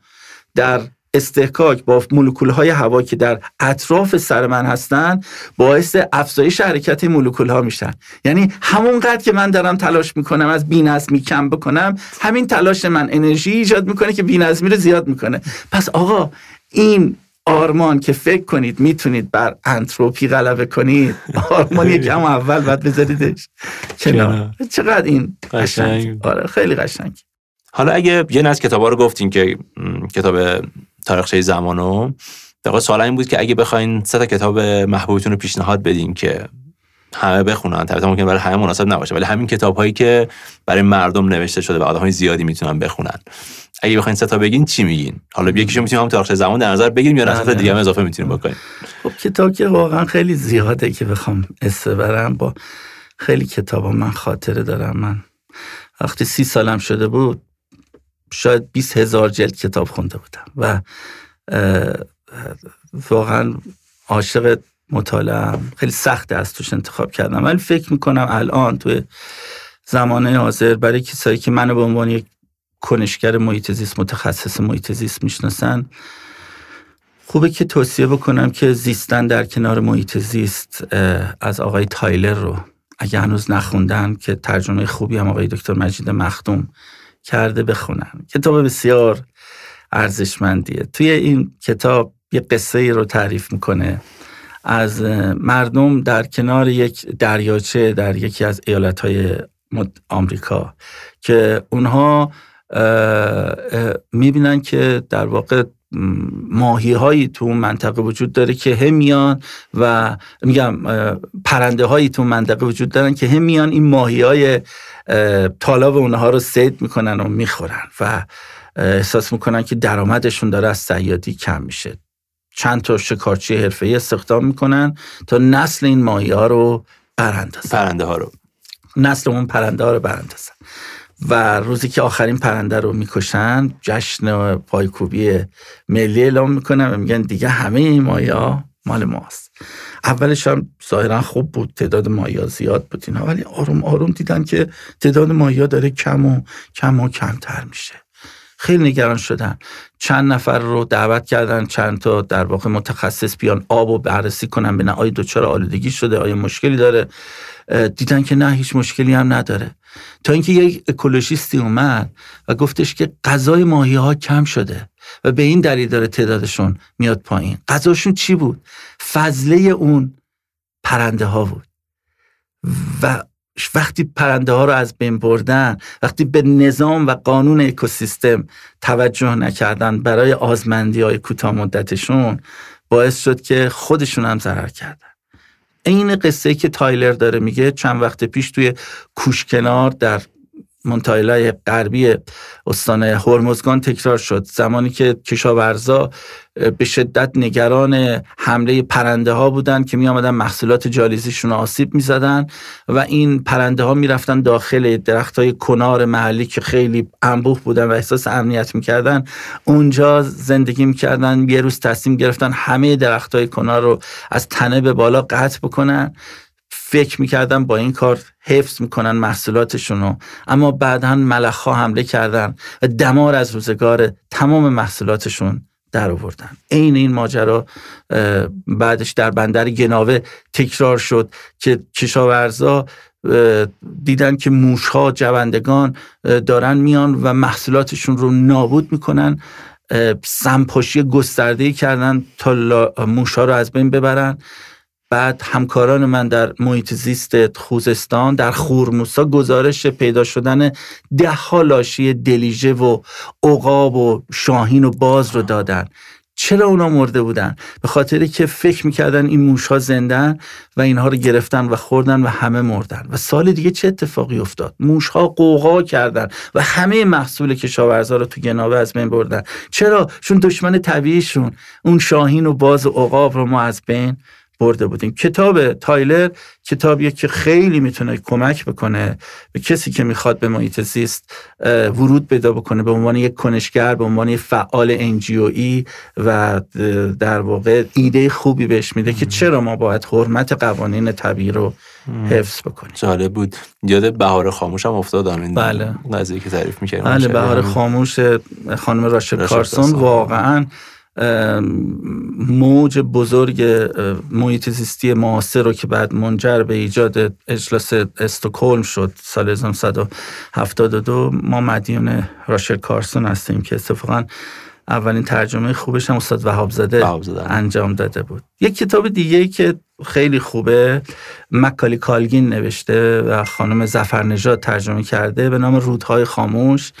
در استحکاک با مولکول های هوا که در اطراف سر من هستن باعث افزایش حرکت مولکول ها میشن یعنی همونقدر که من دارم تلاش میکنم از بینظمی کم بکنم همین تلاش من انرژی ایجاد میکنه که بینظمی رو زیاد میکنه پس آقا این آرمان که فکر کنید میتونید بر انتروپی غلبه کنید آرمان یکم اول بعد بذاریدش چقدر این قشنگ آره خیلی قشنگ حالا اگه یه از کتابا رو گفتین که کتاب تاریخچه زمانو دقیقا سوال این بود که اگه بخواین سه تا کتاب محبوبتون رو پیشنهاد بدین که همه بخونن البته ممکن برای همه مناسب نباشه ولی همین کتاب هایی که برای مردم نوشته شده و آدمای زیادی میتونن بخونن اگه بخواین سه تا بگین چی میگین حالا یکیشو میتونیم هم تاریخ زمان در نظر بگیریم یا نه بله. دیگه هم اضافه میتونیم بکنیم خب کتاب که واقعا خیلی زیاده که بخوام استبرم با خیلی کتابا من خاطره دارم من وقتی سی سالم شده بود شاید 20 هزار جلد کتاب خونده بودم و واقعا عاشق مطالعه خیلی سخت از توش انتخاب کردم ولی فکر میکنم الان تو زمانه حاضر برای کسایی که منو به عنوان یک کنشگر محیط زیست متخصص محیط زیست میشناسن خوبه که توصیه بکنم که زیستن در کنار محیط زیست از آقای تایلر رو اگه هنوز نخوندن که ترجمه خوبی هم آقای دکتر مجید مخدوم کرده بخونن کتاب بسیار ارزشمندیه توی این کتاب یه قصه ای رو تعریف میکنه از مردم در کنار یک دریاچه در یکی از های آمریکا که اونها میبینن که در واقع ماهی هایی تو منطقه وجود داره که هم میان و میگم پرنده هایی تو منطقه وجود دارن که هم میان این ماهی های طالاب اونها رو سید میکنن و میخورن و احساس میکنن که درآمدشون داره از سیادی کم میشه چند تا شکارچی حرفه‌ای استخدام میکنن تا نسل این ماهی ها رو پرنده ها رو نسل اون پرنده ها رو براندازن و روزی که آخرین پرنده رو میکشن جشن پایکوبی ملی اعلام میکنن و میگن دیگه همه این مایا مال ماست اولش هم ظاهرا خوب بود تعداد مایا زیاد بود اینا ولی آروم آروم دیدن که تعداد مایا داره کم و کم و کمتر میشه خیلی نگران شدن چند نفر رو دعوت کردن چند تا در واقع متخصص بیان آب و بررسی کنن به آیا دچار آلودگی شده آیا مشکلی داره دیدن که نه هیچ مشکلی هم نداره تا اینکه یک اکولوژیستی اومد و گفتش که غذای ماهی ها کم شده و به این دلیل داره تعدادشون میاد پایین غذاشون چی بود فضله اون پرنده ها بود و وقتی پرنده ها رو از بین بردن وقتی به نظام و قانون اکوسیستم توجه نکردن برای آزمندی های کوتاه مدتشون باعث شد که خودشون هم ضرر کردن این قصه که تایلر داره میگه چند وقت پیش توی کوشکنار در منطقه غربی استان هرمزگان تکرار شد زمانی که کشاورزا به شدت نگران حمله پرنده ها بودن که می آمدن محصولات جالیزیشون آسیب می زدن و این پرنده ها می رفتن داخل درخت های کنار محلی که خیلی انبوه بودن و احساس امنیت می کردن اونجا زندگی می کردن یه روز تصمیم گرفتن همه درخت های کنار رو از تنه به بالا قطع بکنن فکر میکردن با این کار حفظ میکنن محصولاتشون اما بعدا ملخها حمله کردن و دمار از روزگار تمام محصولاتشون در آوردن عین این ماجرا بعدش در بندر گناوه تکرار شد که کشاورزا دیدن که موشها جوندگان دارن میان و محصولاتشون رو نابود میکنن سمپاشی گسترده کردن تا موشها رو از بین ببرن بعد همکاران من در محیط زیست خوزستان در خورموسا گزارش پیدا شدن ده ها لاشی دلیژه و عقاب و شاهین و باز رو دادن چرا اونا مرده بودن به خاطر که فکر میکردن این موش ها زندن و اینها رو گرفتن و خوردن و همه مردن و سال دیگه چه اتفاقی افتاد موش ها قوقا کردن و همه محصول کشاورزا رو تو گناوه از بین بردن چرا چون دشمن طبیعیشون اون شاهین و باز و عقاب رو ما از بین برده بودیم کتاب تایلر کتابیه که خیلی میتونه کمک بکنه به کسی که میخواد به محیط زیست ورود پیدا بکنه به عنوان یک کنشگر به عنوان یک فعال ای e و در واقع ایده خوبی بهش میده که چرا ما باید حرمت قوانین طبیعی رو حفظ بکنیم جالب بود یاد بهار خاموش هم افتاد این بله. قضیه که تعریف میکردیم بله بهار خاموش خانم راشد, کارسون واقعا موج بزرگ محیط زیستی معاصر رو که بعد منجر به ایجاد اجلاس استکهلم شد سال 1972 ما مدیون راشل کارسون هستیم که اتفاقا اولین ترجمه خوبش هم استاد زده انجام داده بود یک کتاب دیگه که خیلی خوبه مکالی کالگین نوشته و خانم زفرنژاد ترجمه کرده به نام رودهای خاموش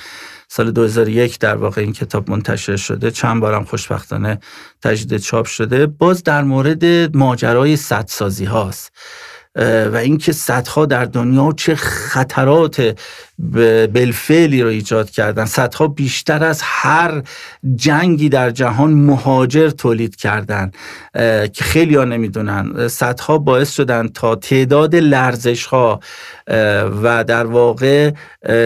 سال 2001 در واقع این کتاب منتشر شده چند بارم خوشبختانه تجدید چاپ شده باز در مورد ماجرای صدسازی هاست و اینکه صدها در دنیا چه خطرات بلفعلی رو ایجاد کردن صدها بیشتر از هر جنگی در جهان مهاجر تولید کردن که خیلی ها نمیدونن صدها باعث شدن تا تعداد لرزش ها و در واقع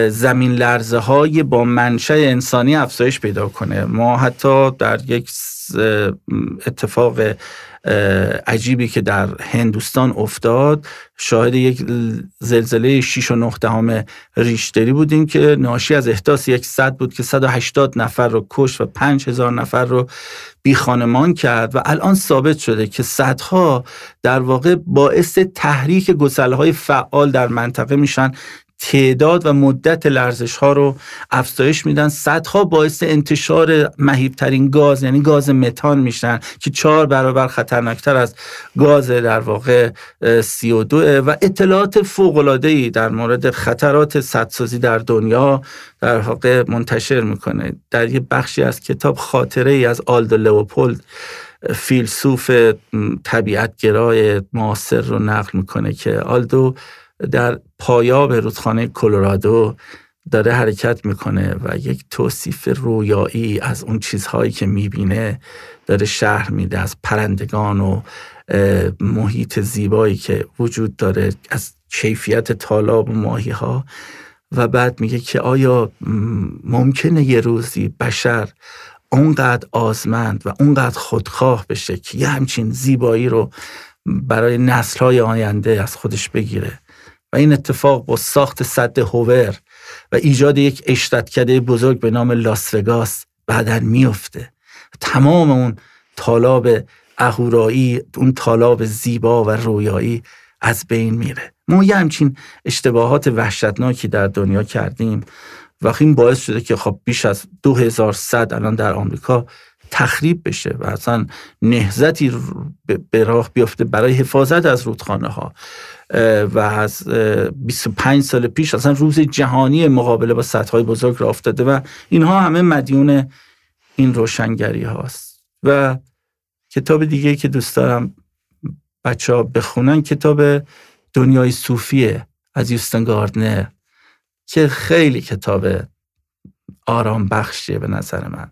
زمین لرزه با منشأ انسانی افزایش پیدا کنه ما حتی در یک اتفاق عجیبی که در هندوستان افتاد شاهد یک زلزله 6 و 9 دهم ریشتری بودیم که ناشی از احداث یک صد بود که 180 نفر رو کش و 5000 نفر رو بی کرد و الان ثابت شده که صدها در واقع باعث تحریک گسلهای فعال در منطقه میشن تعداد و مدت لرزش ها رو افزایش میدن صدها باعث انتشار ترین گاز یعنی گاز متان میشن که چهار برابر خطرناکتر از گاز در واقع co دوه و اطلاعات فوق ای در مورد خطرات سدسازی در دنیا در واقع منتشر میکنه در یه بخشی از کتاب خاطره ای از آلدو لوپولد فیلسوف طبیعتگرای معاصر رو نقل میکنه که آلدو در پایاب رودخانه کلرادو داره حرکت میکنه و یک توصیف رویایی از اون چیزهایی که میبینه داره شهر میده از پرندگان و محیط زیبایی که وجود داره از کیفیت طالاب و ماهی ها و بعد میگه که آیا ممکنه یه روزی بشر اونقدر آزمند و اونقدر خودخواه بشه که یه همچین زیبایی رو برای نسلهای آینده از خودش بگیره و این اتفاق با ساخت سد هوور و ایجاد یک اشتدکده بزرگ به نام لاس وگاس بعدا میفته تمام اون طالاب اهورایی اون طالاب زیبا و رویایی از بین میره ما یه همچین اشتباهات وحشتناکی در دنیا کردیم و این باعث شده که خب بیش از صد الان در آمریکا تخریب بشه و اصلا نهزتی به راه بیفته برای حفاظت از رودخانه ها و از 25 سال پیش اصلا روز جهانی مقابله با های بزرگ را افتاده و اینها همه مدیون این روشنگری هاست و کتاب دیگه که دوست دارم بچه ها بخونن کتاب دنیای صوفیه از یوستن گاردنر که خیلی کتاب آرام بخشیه به نظر من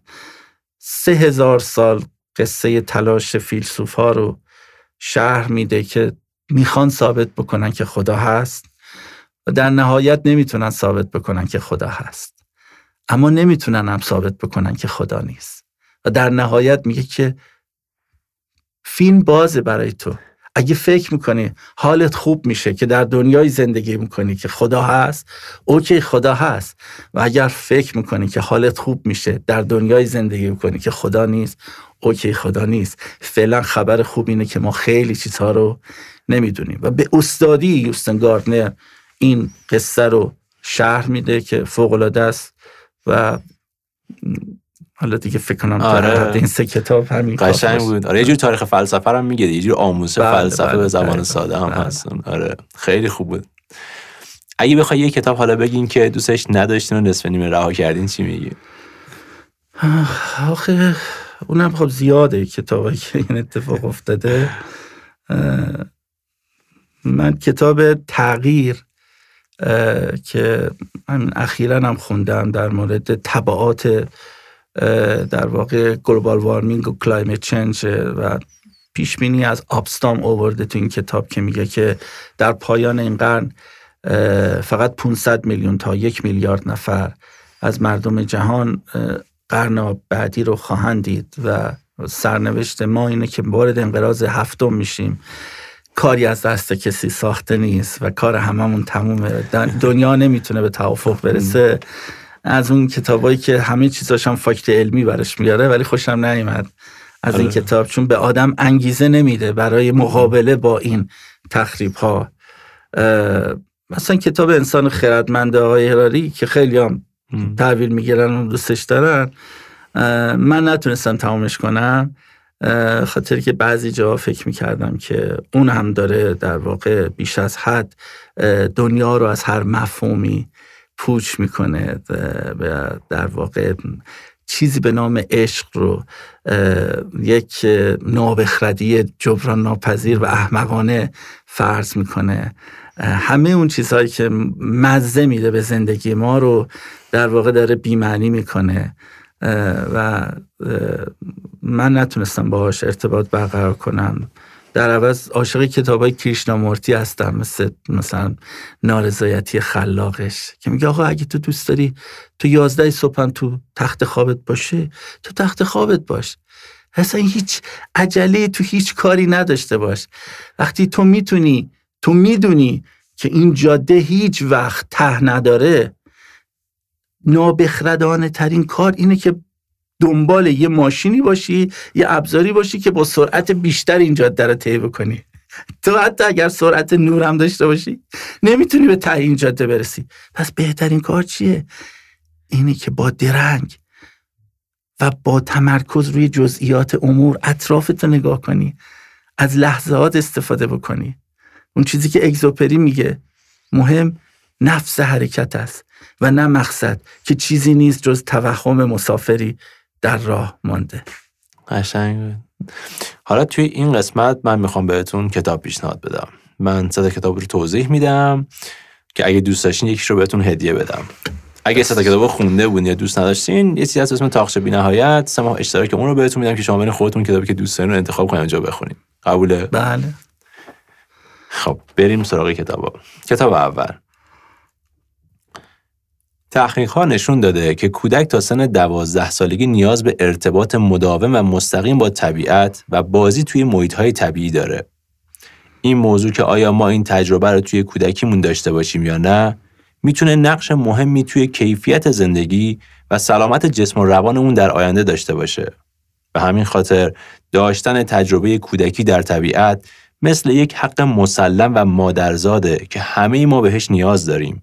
سه هزار سال قصه تلاش فیلسوف ها رو شهر میده که میخوان ثابت بکنن که خدا هست و در نهایت نمیتونن ثابت بکنن که خدا هست اما نمیتونن هم ثابت بکنن که خدا نیست و در نهایت میگه که فیلم بازه برای تو اگه فکر میکنی حالت خوب میشه که در دنیای زندگی میکنی که خدا هست اوکی خدا هست و اگر فکر میکنی که حالت خوب میشه در دنیای زندگی میکنی که خدا نیست اوکی خدا نیست فعلا خبر خوب اینه که ما خیلی چیزها رو نمیدونیم و به استادی یوستن گاردنر این قصه رو شهر میده که فوق العاده است و حالا دیگه فکر کنم آره. این سه کتاب همین قشنگ بود آره یه جور تاریخ فلسفه هم میگه یه جور آموزش بله، بله، فلسفه به بله، زبان ساده هم هست آره خیلی خوب بود اگه بخوای یه کتاب حالا بگین که دوستش نداشتین و نصف نیمه رها کردین چی میگی آخه اونم خب زیاده کتابی که این اتفاق افتاده من کتاب تغییر که من اخیرا هم خوندم در مورد طبعات در واقع گلوبال وارمینگ و کلایمت چنج و پیشبینی از آبستام اوورده تو این کتاب که میگه که در پایان این قرن فقط 500 میلیون تا یک میلیارد نفر از مردم جهان قرن بعدی رو خواهند دید و سرنوشت ما اینه که وارد انقراض هفتم میشیم کاری از دست کسی ساخته نیست و کار هممون تمومه دنیا نمیتونه به توافق برسه از اون کتابایی که همه چیزاش هم فاکت علمی برش میاره ولی خوشم نیومد از این آره. کتاب چون به آدم انگیزه نمیده برای مقابله با این تخریب ها مثلا کتاب انسان خردمند آقای هراری که خیلی هم تحویل میگیرن و دوستش دارن من نتونستم تمامش کنم خاطر که بعضی جا فکر میکردم که اون هم داره در واقع بیش از حد دنیا رو از هر مفهومی پوچ میکنه در واقع چیزی به نام عشق رو یک نابخردی جبران ناپذیر و احمقانه فرض میکنه همه اون چیزهایی که مزه میده به زندگی ما رو در واقع داره بیمعنی میکنه و من نتونستم باهاش ارتباط برقرار کنم در عوض عاشق کتاب های کریشنامورتی هستم مثل مثلا نارضایتی خلاقش که میگه آقا اگه تو دوست داری تو یازده صبحم تو تخت خوابت باشه تو تخت خوابت باش اصلا هیچ عجله تو هیچ کاری نداشته باش وقتی تو میتونی تو میدونی که این جاده هیچ وقت ته نداره نابخردانه ترین کار اینه که دنبال یه ماشینی باشی یه ابزاری باشی که با سرعت بیشتر این جاده رو طی بکنی تو حتی اگر سرعت نور هم داشته باشی نمیتونی به ته این جاده برسی پس بهترین کار چیه اینه که با درنگ و با تمرکز روی جزئیات امور اطرافت رو نگاه کنی از لحظات استفاده بکنی اون چیزی که اگزوپری میگه مهم نفس حرکت است و نه مقصد که چیزی نیست جز توهم مسافری در راه مانده قشنگ حالا توی این قسمت من میخوام بهتون کتاب پیشنهاد بدم من صد کتاب رو توضیح میدم که اگه دوست داشتین یکیش رو بهتون هدیه بدم اگه صد کتاب خونده بودین یا دوست نداشتین یه چیزی هست اسم تاقشه بی‌نهایت نهایت سه اشتراک اون رو بهتون میدم که شما بین خودتون کتابی که دوست دارین رو انتخاب کنین اونجا بخونین قبوله بله خب بریم سراغ کتابا کتاب اول ها نشون داده که کودک تا سن دوازده سالگی نیاز به ارتباط مداوم و مستقیم با طبیعت و بازی توی های طبیعی داره. این موضوع که آیا ما این تجربه رو توی کودکیمون داشته باشیم یا نه میتونه نقش مهمی توی کیفیت زندگی و سلامت جسم و روانمون در آینده داشته باشه. به همین خاطر داشتن تجربه کودکی در طبیعت مثل یک حق مسلم و مادرزاده که همه ما بهش نیاز داریم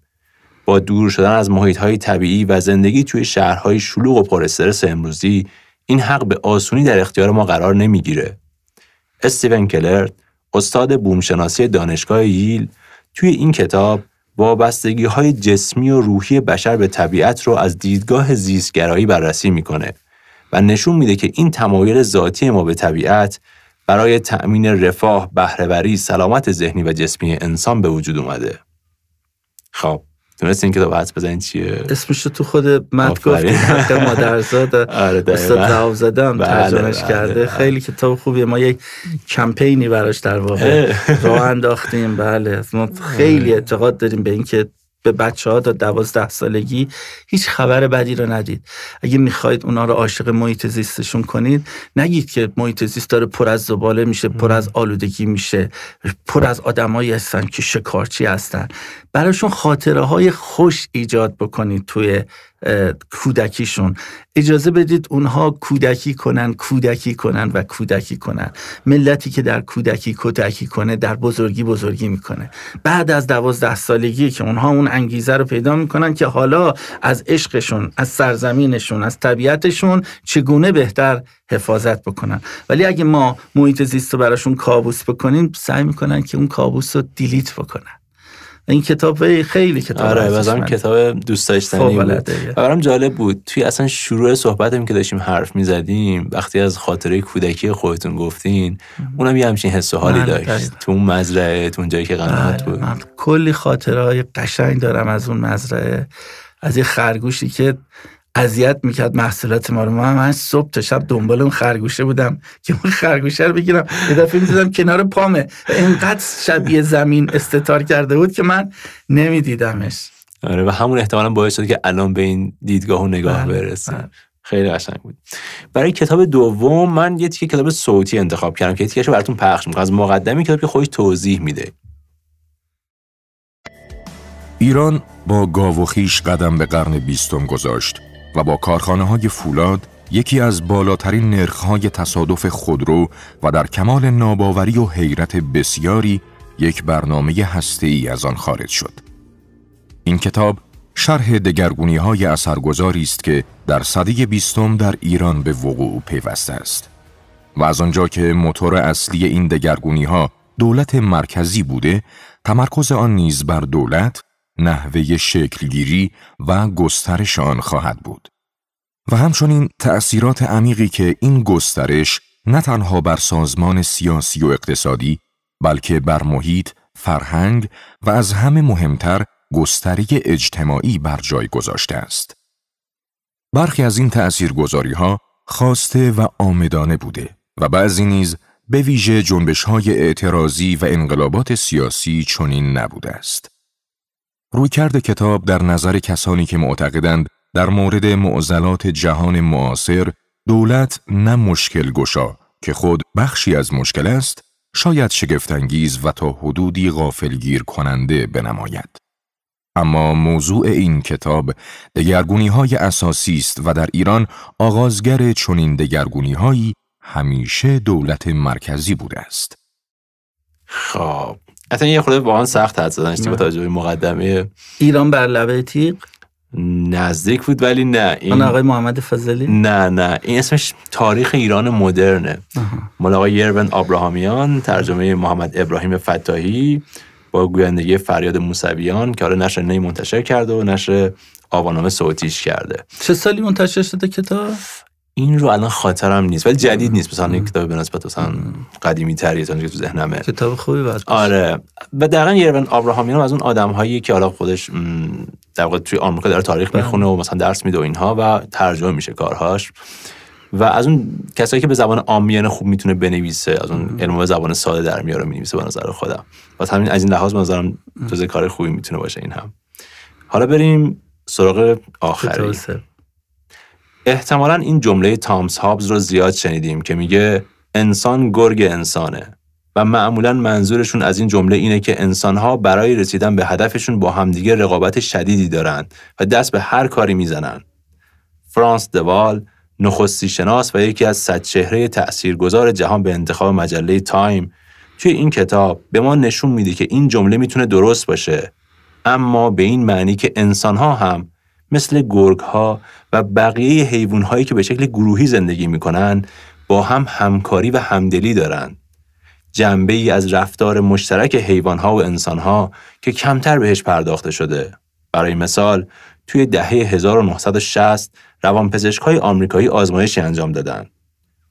با دور شدن از های طبیعی و زندگی توی شهرهای شلوغ و پر استرس امروزی این حق به آسونی در اختیار ما قرار نمیگیره. استیون کلر، استاد بومشناسی دانشگاه ییل، توی این کتاب وابستگی های جسمی و روحی بشر به طبیعت رو از دیدگاه زیستگرایی بررسی میکنه و نشون میده که این تمایل ذاتی ما به طبیعت برای تأمین رفاه، بهرهوری، سلامت ذهنی و جسمی انسان به وجود اومده. خب این که حد بزنین چیه اسمش تو خود مد گفتی حق مادرزاد آره، استاد زهاب زدم بله، ترجمهش بله، کرده بله. خیلی کتاب خوبیه ما یک کمپینی براش در واقع راه انداختیم بله ما خیلی اعتقاد داریم به اینکه به بچه ها تا دوازده سالگی هیچ خبر بدی رو ندید اگه میخواید اونا رو عاشق محیط زیستشون کنید نگید که محیط زیست داره پر از زباله میشه پر از آلودگی میشه پر از آدمایی هستن که شکارچی هستن براشون خاطره های خوش ایجاد بکنید توی کودکیشون اجازه بدید اونها کودکی کنن کودکی کنن و کودکی کنن ملتی که در کودکی کودکی کنه در بزرگی بزرگی میکنه بعد از دوازده سالگی که اونها اون انگیزه رو پیدا میکنن که حالا از عشقشون از سرزمینشون از طبیعتشون چگونه بهتر حفاظت بکنن ولی اگه ما محیط زیست رو براشون کابوس بکنیم سعی میکنن که اون کابوس رو دیلیت بکنن این کتاب خیلی کتاب آره بازم کتاب دوست داشتنی بود برام جالب بود توی اصلا شروع صحبتم که داشتیم حرف میزدیم وقتی از خاطره کودکی خودتون گفتین اونم یه همچین حس و حالی داشت تو اون مزرعه تو اون جایی که قنات بله، بود کلی خاطره های قشنگ دارم از اون مزرعه از یه خرگوشی که اذیت میکرد محصولات ما رو من, من صبح تا شب دنبال اون خرگوشه بودم که اون خرگوشه رو بگیرم یه دفعه میدیدم کنار پامه اینقدر شبیه زمین استتار کرده بود که من نمیدیدمش آره و همون احتمالا باعث شد که الان به این دیدگاه و نگاه بله، برسن بله. خیلی قشنگ بود برای کتاب دوم من یه تیکه کتاب صوتی انتخاب کردم که رو براتون پخش میکنم از مقدمه کتاب که خودش توضیح میده ایران با گاو قدم به قرن بیستم گذاشت و با کارخانه های فولاد یکی از بالاترین های تصادف خودرو و در کمال ناباوری و حیرت بسیاری یک برنامه هسته از آن خارج شد. این کتاب شرح دگرگونی های اثرگذاری است که در صده بیستم در ایران به وقوع پیوسته است. و از آنجا که موتور اصلی این دگرگونی ها دولت مرکزی بوده، تمرکز آن نیز بر دولت نحوه شکلگیری و گسترش آن خواهد بود. و همچنین تأثیرات عمیقی که این گسترش نه تنها بر سازمان سیاسی و اقتصادی بلکه بر محیط، فرهنگ و از همه مهمتر گستری اجتماعی بر جای گذاشته است. برخی از این تأثیرگذاری ها خواسته و آمدانه بوده و بعضی نیز به ویژه جنبش های اعتراضی و انقلابات سیاسی چنین نبوده است. رویکرد کتاب در نظر کسانی که معتقدند در مورد معضلات جهان معاصر دولت نه مشکل گشا که خود بخشی از مشکل است شاید شگفتانگیز و تا حدودی غافلگیر کننده بنماید. اما موضوع این کتاب دگرگونی های اساسی است و در ایران آغازگر چنین دگرگونی هایی همیشه دولت مرکزی بوده است. خب حتی یه خورده با آن سخت حد زدنش توجه مقدمه ایران بر لبه تیغ نزدیک بود ولی نه این آقای محمد فضلی نه نه این اسمش تاریخ ایران مدرنه مال آقای یرون آبراهامیان ترجمه محمد ابراهیم فتاحی با گویندگی فریاد موسویان که حالا نشر نی منتشر کرده و نشر آوانامه صوتیش کرده چه سالی منتشر شده کتاب این رو الان خاطرم نیست ولی جدید نیست مثلا یک کتاب به نسبت مثلا قدیمی تری تا که تو ذهنمه کتاب خوبی بود آره و دقیقا یرون آبراهامیان از اون آدم هایی که حالا خودش در واقع توی آمریکا داره تاریخ بله. میخونه و مثلا درس میده و اینها و ترجمه میشه کارهاش و از اون کسایی که به زبان آمیانه خوب میتونه بنویسه از اون علم به زبان ساده در میاره مینویسه به نظر خودم و همین از این لحاظ به نظرم کار خوبی میتونه باشه این هم حالا بریم سراغ آخری احتمالا این جمله تامس هابز رو زیاد شنیدیم که میگه انسان گرگ انسانه و معمولا منظورشون از این جمله اینه که انسانها برای رسیدن به هدفشون با همدیگه رقابت شدیدی دارند و دست به هر کاری میزنن. فرانس دوال نخستی شناس و یکی از صد چهره تأثیرگذار جهان به انتخاب مجله تایم توی این کتاب به ما نشون میده که این جمله میتونه درست باشه اما به این معنی که انسانها هم مثل گرگ ها و بقیه حیوان هایی که به شکل گروهی زندگی می با هم همکاری و همدلی دارند. جنبه ای از رفتار مشترک حیوان ها و انسان ها که کمتر بهش پرداخته شده. برای مثال توی دهه 1960 روانپزشک های آمریکایی آزمایشی انجام دادند.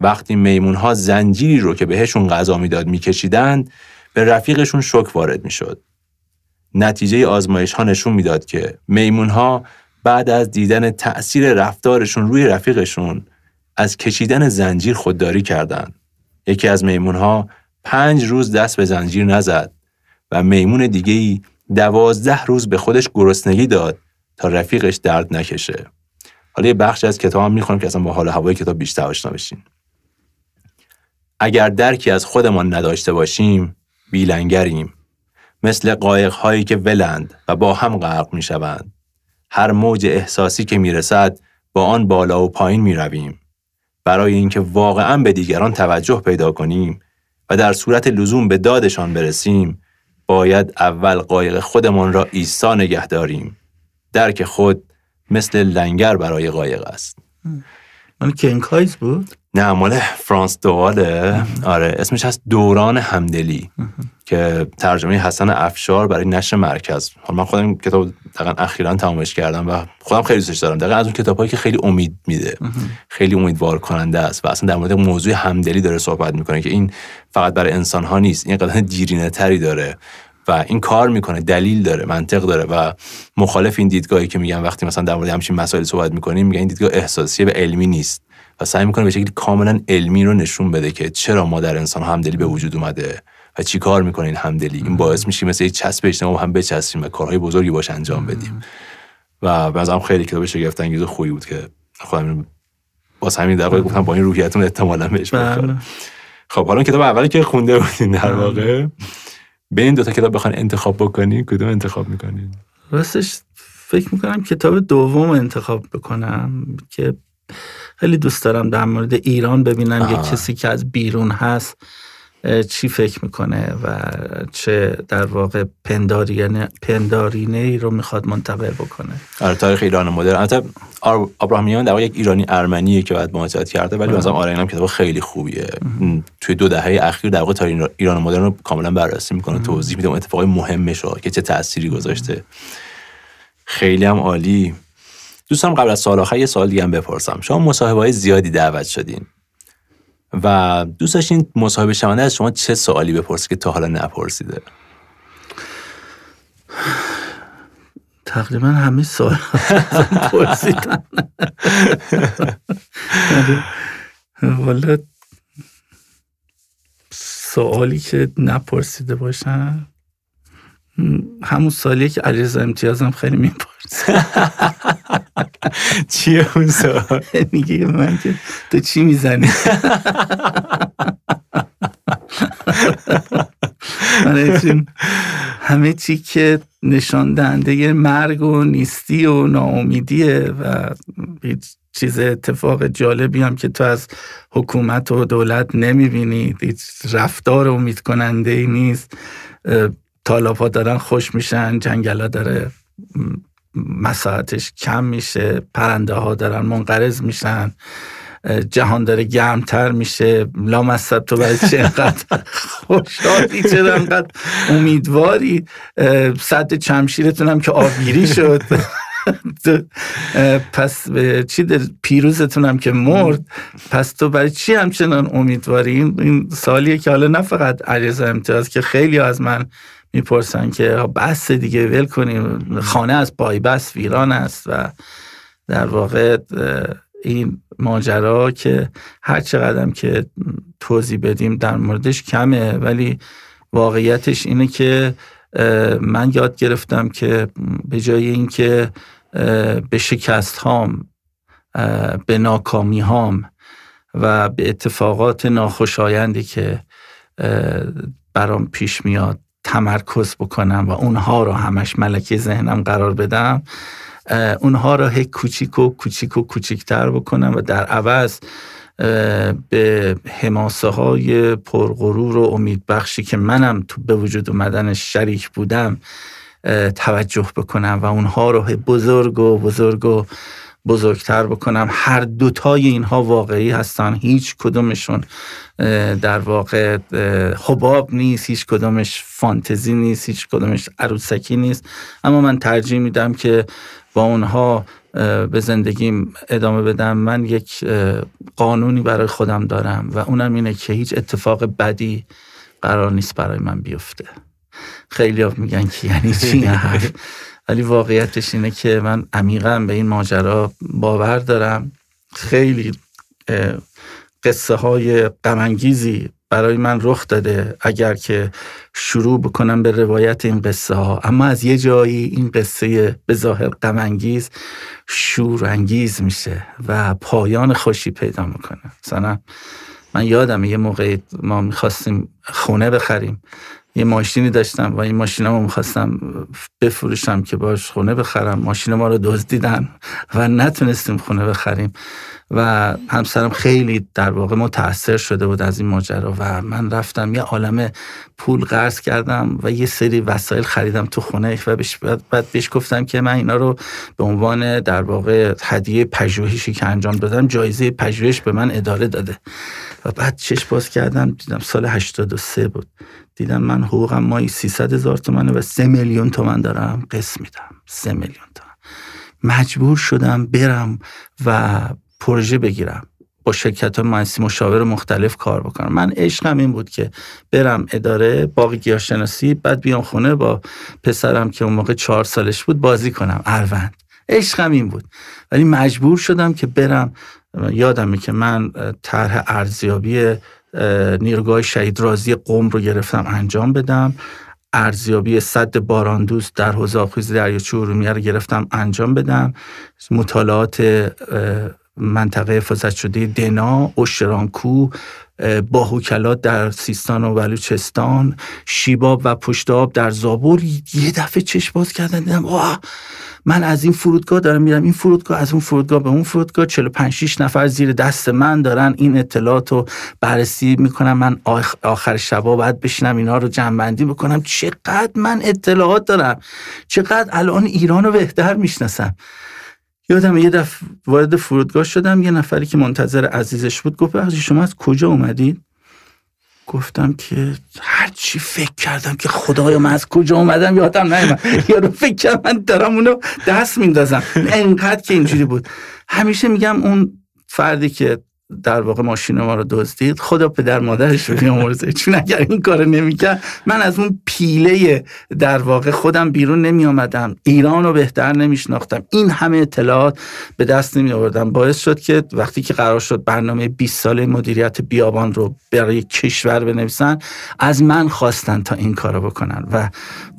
وقتی میمون ها زنجیری رو که بهشون غذا میداد میکشیدند به رفیقشون شک وارد میشد. نتیجه آزمایش ها نشون میداد که میمون ها بعد از دیدن تأثیر رفتارشون روی رفیقشون از کشیدن زنجیر خودداری کردند. یکی از میمونها پنج روز دست به زنجیر نزد و میمون دیگه ای دوازده روز به خودش گرسنگی داد تا رفیقش درد نکشه. حالا یه بخش از کتاب هم میخونم که اصلا با حال هوای کتاب بیشتر آشنا بشین. اگر درکی از خودمان نداشته باشیم بیلنگریم مثل قایق هایی که ولند و با هم غرق میشوند هر موج احساسی که میرسد با آن بالا و پایین می رویم. برای اینکه واقعا به دیگران توجه پیدا کنیم و در صورت لزوم به دادشان برسیم باید اول قایق خودمان را ایستا نگه داریم درک خود مثل لنگر برای قایق است مال کنکایز بود نه مال فرانس دواله آره اسمش هست دوران همدلی که ترجمه حسن افشار برای نشر مرکز حالا من خودم کتاب دقیقا اخیرا تمامش کردم و خودم خیلی دوستش دارم دقیقا از اون کتابهایی که خیلی امید میده خیلی امیدوار کننده است و اصلا در مورد موضوع همدلی داره صحبت میکنه که این فقط برای انسان ها نیست این قدرت دیرینه تری داره و این کار میکنه دلیل داره منطق داره و مخالف این دیدگاهی که میگن وقتی مثلا در مورد همچین مسائل صحبت میکنیم میگن این دیدگاه احساسیه به علمی نیست و سعی میکنه به شکلی کاملا علمی رو نشون بده که چرا ما در انسان همدلی به وجود اومده و چی کار میکنه این همدلی این باعث میشه مثل یک چسب اجتماع هم بچسبیم و کارهای بزرگی باش انجام بدیم و بنظرم خیلی کتاب شگفت انگیز خوبی بود که خودم واسه همین در گفتم با این روحیتون احتمالاً بهش خب حالا کتاب اولی که خونده بودین در واقع بین دو دوتا کتاب بخواین انتخاب بکنین کدوم انتخاب میکنین راستش فکر میکنم کتاب دوم انتخاب بکنم که خیلی دوست دارم در مورد ایران ببینم یه کسی که از بیرون هست چی فکر میکنه و چه در واقع پندارینه, یعنی پندارینه ای رو میخواد منتقل بکنه آره تاریخ ایران مدرن البته ابراهیمیان در واقع یک ایرانی ارمنیه که بعد مهاجرت کرده ولی بله. مثلا آره اینم کتاب خیلی خوبیه توی دو دهه اخیر در واقع تاریخ ایران مدرن رو کاملا بررسی میکنه توضیح میده اون اتفاقای مهمش رو که چه تأثیری گذاشته خیلی هم عالی دوستم قبل از سال آخر یه سال دیگه هم بپرسم شما مصاحبه های زیادی دعوت شدین و دوست داشتین مصاحبه شونده از شما چه سوالی بپرسید که تا حالا نپرسیده تقریبا همه سوال پرسیدن والا سوالی که نپرسیده باشن همون سالیه که علیرضا امتیازم خیلی میپرسه چیه اون سوال میگه من که تو چی میزنی آره همه چی که نشان دهنده مرگ و نیستی و ناامیدیه و چیز اتفاق جالبی هم که تو از حکومت و دولت نمیبینی هیچ رفتار امید کننده ای نیست تالاپا دارن خوش میشن جنگلا داره مساحتش کم میشه پرنده ها دارن منقرض میشن جهان داره گرمتر میشه لا تو برای چه انقدر خوشحالی چرا انقدر امیدواری صد چمشیرتون هم که آبیری شد پس چی پیروزتون هم که مرد پس تو برای چی همچنان امیدواری این, سالی سالیه که حالا نه فقط عریض امتیاز که خیلی از من میپرسن که بس دیگه ول کنیم خانه از پای بس ویران است و در واقع این ماجرا که هر چقدر که توضیح بدیم در موردش کمه ولی واقعیتش اینه که من یاد گرفتم که به جای اینکه به شکست هام به ناکامی هام و به اتفاقات ناخوشایندی که برام پیش میاد تمرکز بکنم و اونها رو همش ملکه ذهنم قرار بدم اونها رو هی کوچیک و کوچیک و کوچیکتر بکنم و در عوض به حماسه های پرغرور و امیدبخشی که منم تو به وجود اومدن شریک بودم توجه بکنم و اونها رو بزرگ و بزرگ و بزرگتر بکنم هر دوتای اینها واقعی هستن هیچ کدومشون در واقع حباب نیست هیچ کدومش فانتزی نیست هیچ کدومش عروسکی نیست اما من ترجیح میدم که با اونها به زندگیم ادامه بدم من یک قانونی برای خودم دارم و اونم اینه که هیچ اتفاق بدی قرار نیست برای من بیفته خیلی ها میگن که یعنی چی ولی واقعیتش اینه که من عمیقا به این ماجرا باور دارم خیلی قصه های غمانگیزی برای من رخ داده اگر که شروع بکنم به روایت این قصه ها اما از یه جایی این قصه به ظاهر قمنگیز شورانگیز میشه و پایان خوشی پیدا میکنه مثلا من یادم یه موقعی ما میخواستیم خونه بخریم یه ماشینی داشتم و این ماشین رو میخواستم بفروشم که باش خونه بخرم ماشین ما رو دزدیدن و نتونستیم خونه بخریم و همسرم خیلی در واقع متاثر شده بود از این ماجرا و من رفتم یه عالم پول قرض کردم و یه سری وسایل خریدم تو خونه و بعد بهش گفتم که من اینا رو به عنوان در واقع هدیه پژوهشی که انجام دادم جایزه پژوهش به من اداره داده و بعد چش باز کردم دیدم سال 83 بود دیدم من حقوقم مایی 300 هزار تومنه و 3 میلیون تومن دارم قسم میدم 3 میلیون تومن مجبور شدم برم و پروژه بگیرم با شرکت های مهندسی مشاور مختلف کار بکنم من عشقم این بود که برم اداره باغ شناسی بعد بیام خونه با پسرم که اون موقع چهار سالش بود بازی کنم اروند عشقم این بود ولی مجبور شدم که برم یادمه که من طرح ارزیابی نیروگاه شهید رازی قوم رو گرفتم انجام بدم ارزیابی صد دوست در حوزه آخیز دریاچه ارومیه رو گرفتم انجام بدم مطالعات منطقه حفاظت شده دنا، اشرانکو، باهوکلات در سیستان و ولوچستان شیباب و پشتاب در زابل یه دفعه چشم باز کردن دیدم آه من از این فرودگاه دارم میرم این فرودگاه از اون فرودگاه به اون فرودگاه 45 6 نفر زیر دست من دارن این اطلاعات رو بررسی میکنم من آخر شبا باید بشینم اینا رو جمع بندی بکنم چقدر من اطلاعات دارم چقدر الان ایران رو بهتر میشناسم یادم یه دفعه وارد فرودگاه شدم یه نفری که منتظر عزیزش بود گفت بخشی شما از کجا اومدید گفتم که هرچی فکر کردم که خدایا من از کجا اومدم یادم نمیاد یارو فکر کردم من دارم اونو دست میندازم انقدر که اینجوری بود همیشه میگم اون فردی که در واقع ماشین ما رو دزدید خدا پدر مادرش رو بیامرزه چون اگر این کار نمیکرد من از اون پیله در واقع خودم بیرون نمی آمدم ایران رو بهتر نمیشناختم این همه اطلاعات به دست نمی آوردم باعث شد که وقتی که قرار شد برنامه 20 ساله مدیریت بیابان رو برای کشور بنویسن از من خواستن تا این کارو بکنن و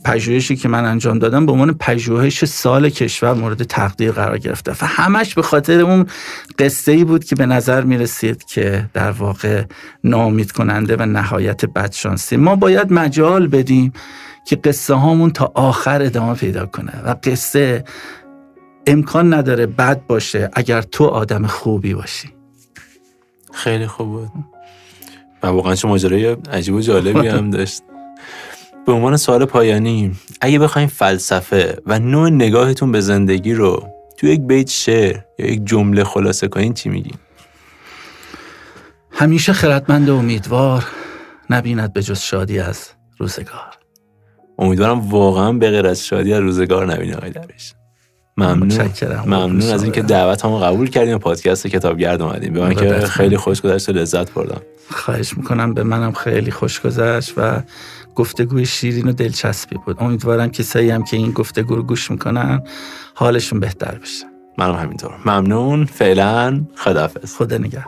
پژوهشی که من انجام دادم به عنوان پژوهش سال کشور مورد تقدیر قرار گرفته و همش به خاطر اون قصه ای بود که به نظر رسید که در واقع نامید کننده و نهایت بدشانسی ما باید مجال بدیم که قصه هامون تا آخر ادامه پیدا کنه و قصه امکان نداره بد باشه اگر تو آدم خوبی باشی خیلی خوب بود و واقعا چه ماجرای عجیب و جالبی هم داشت به عنوان سوال پایانی اگه بخوایم فلسفه و نوع نگاهتون به زندگی رو تو یک بیت شعر یا یک جمله خلاصه کنین چی میگین همیشه خردمند و امیدوار نبیند به جز شادی از روزگار امیدوارم واقعا به غیر از شادی از روزگار نبینه آقای درویش ممنون ممنون از اینکه دعوت هم قبول کردیم پادکست کتابگرد اومدیم به من که خیلی خوش گذشت و لذت بردم خواهش میکنم به منم خیلی خوش گذشت و گفتگوی شیرین و دلچسبی بود امیدوارم کسایی هم که این گفتگو رو گوش میکنن حالشون بهتر بشه منم همینطور ممنون فعلا خدافز خدا نگهدار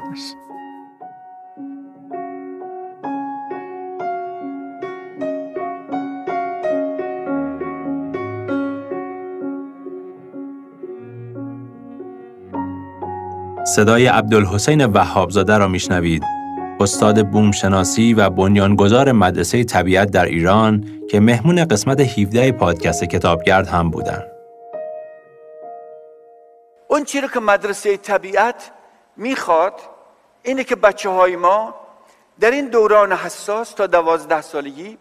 صدای عبدالحسین وهابزاده را میشنوید استاد بومشناسی و بنیانگذار مدرسه طبیعت در ایران که مهمون قسمت 17 پادکست کتابگرد هم بودن. اون چی که مدرسه طبیعت میخواد اینه که بچه های ما در این دوران حساس تا دوازده سالگی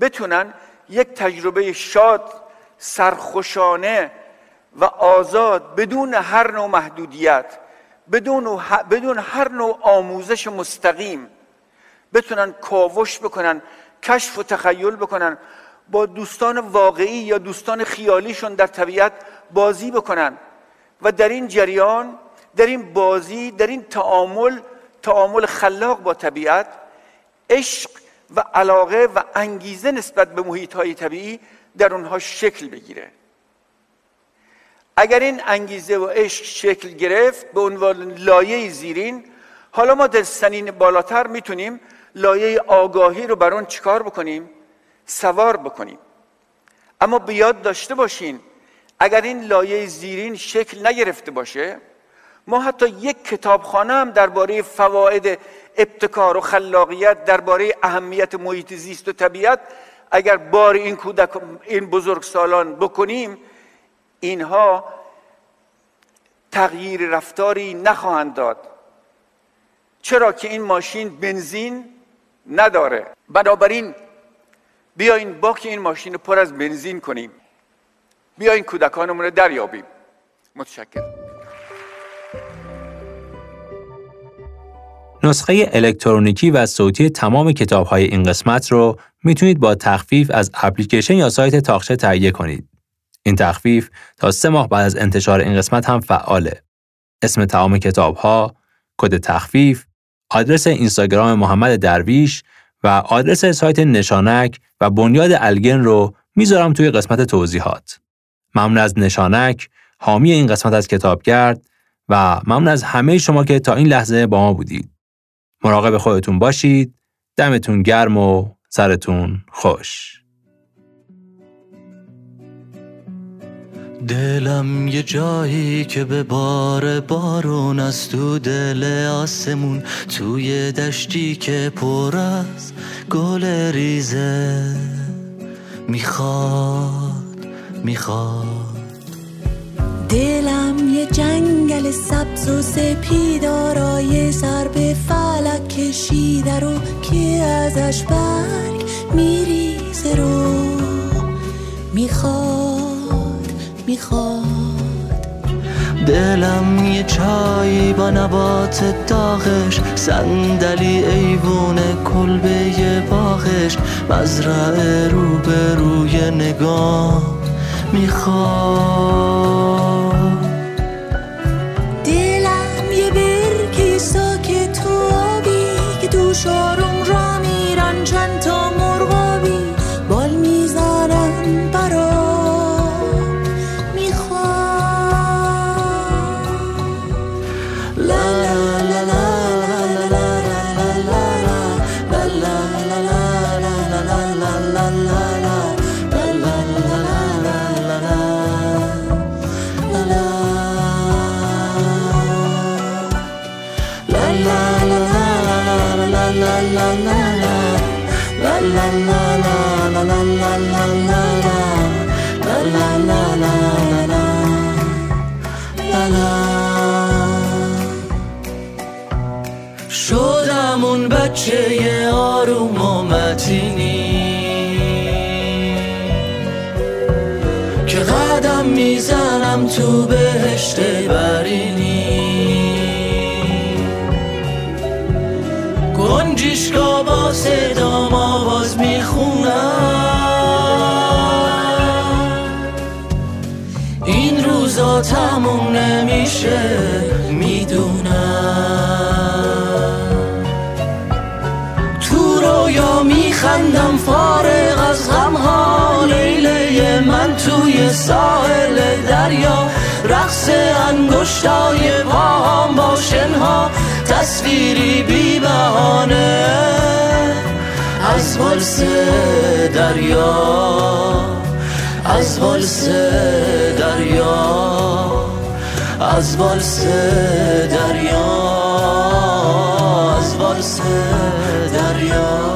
بتونن یک تجربه شاد سرخوشانه و آزاد بدون هر نوع محدودیت بدون, بدون هر نوع آموزش مستقیم بتونن کاوش بکنن کشف و تخیل بکنن با دوستان واقعی یا دوستان خیالیشون در طبیعت بازی بکنن و در این جریان در این بازی در این تعامل تعامل خلاق با طبیعت عشق و علاقه و انگیزه نسبت به محیط طبیعی در اونها شکل بگیره اگر این انگیزه و عشق شکل گرفت به عنوان لایه زیرین حالا ما در سنین بالاتر میتونیم لایه آگاهی رو بر اون چیکار بکنیم سوار بکنیم اما بیاد داشته باشین اگر این لایه زیرین شکل نگرفته باشه ما حتی یک کتابخانه هم درباره فواید ابتکار و خلاقیت درباره اهمیت محیط زیست و طبیعت اگر بار این کودک این بزرگ بکنیم اینها تغییر رفتاری نخواهند داد چرا که این ماشین بنزین نداره بنابراین بیاین باک این ماشین رو پر از بنزین کنیم بیاین کودکانمون رو دریابیم متشکرم نسخه الکترونیکی و صوتی تمام کتاب های این قسمت رو میتونید با تخفیف از اپلیکیشن یا سایت تاخچه تهیه کنید. این تخفیف تا سه ماه بعد از انتشار این قسمت هم فعاله. اسم تمام کتاب ها، کد تخفیف، آدرس اینستاگرام محمد درویش و آدرس سایت نشانک و بنیاد الگن رو میذارم توی قسمت توضیحات. ممنون از نشانک، حامی این قسمت از کتاب کرد و ممنون از همه شما که تا این لحظه با ما بودید. مراقب خودتون باشید، دمتون گرم و سرتون خوش. دلم یه جایی که به بار بارون از تو دل آسمون توی دشتی که پر از گل ریزه میخواد میخواد دلم یه جنگل سبز و سپیدارای سر به فلک کشیده رو که ازش برگ میریزه رو میخواد میخواد دلم یه چای با نبات داغش صندلی ایوون کلبه باغش مزرعه رو به روی نگاه میخواد همون بچه آروم و متینی که قدم میزنم تو بهشت برینی گنجشگاه با صدام آواز میخونم این روزا تموم نمیشه میدونم میخندم فارغ از غم ها لیله من توی ساحل دریا رقص انگشتای پاهام با ها تصویری بی بهانه از والس دریا از والس دریا از والس دریا از والس دریا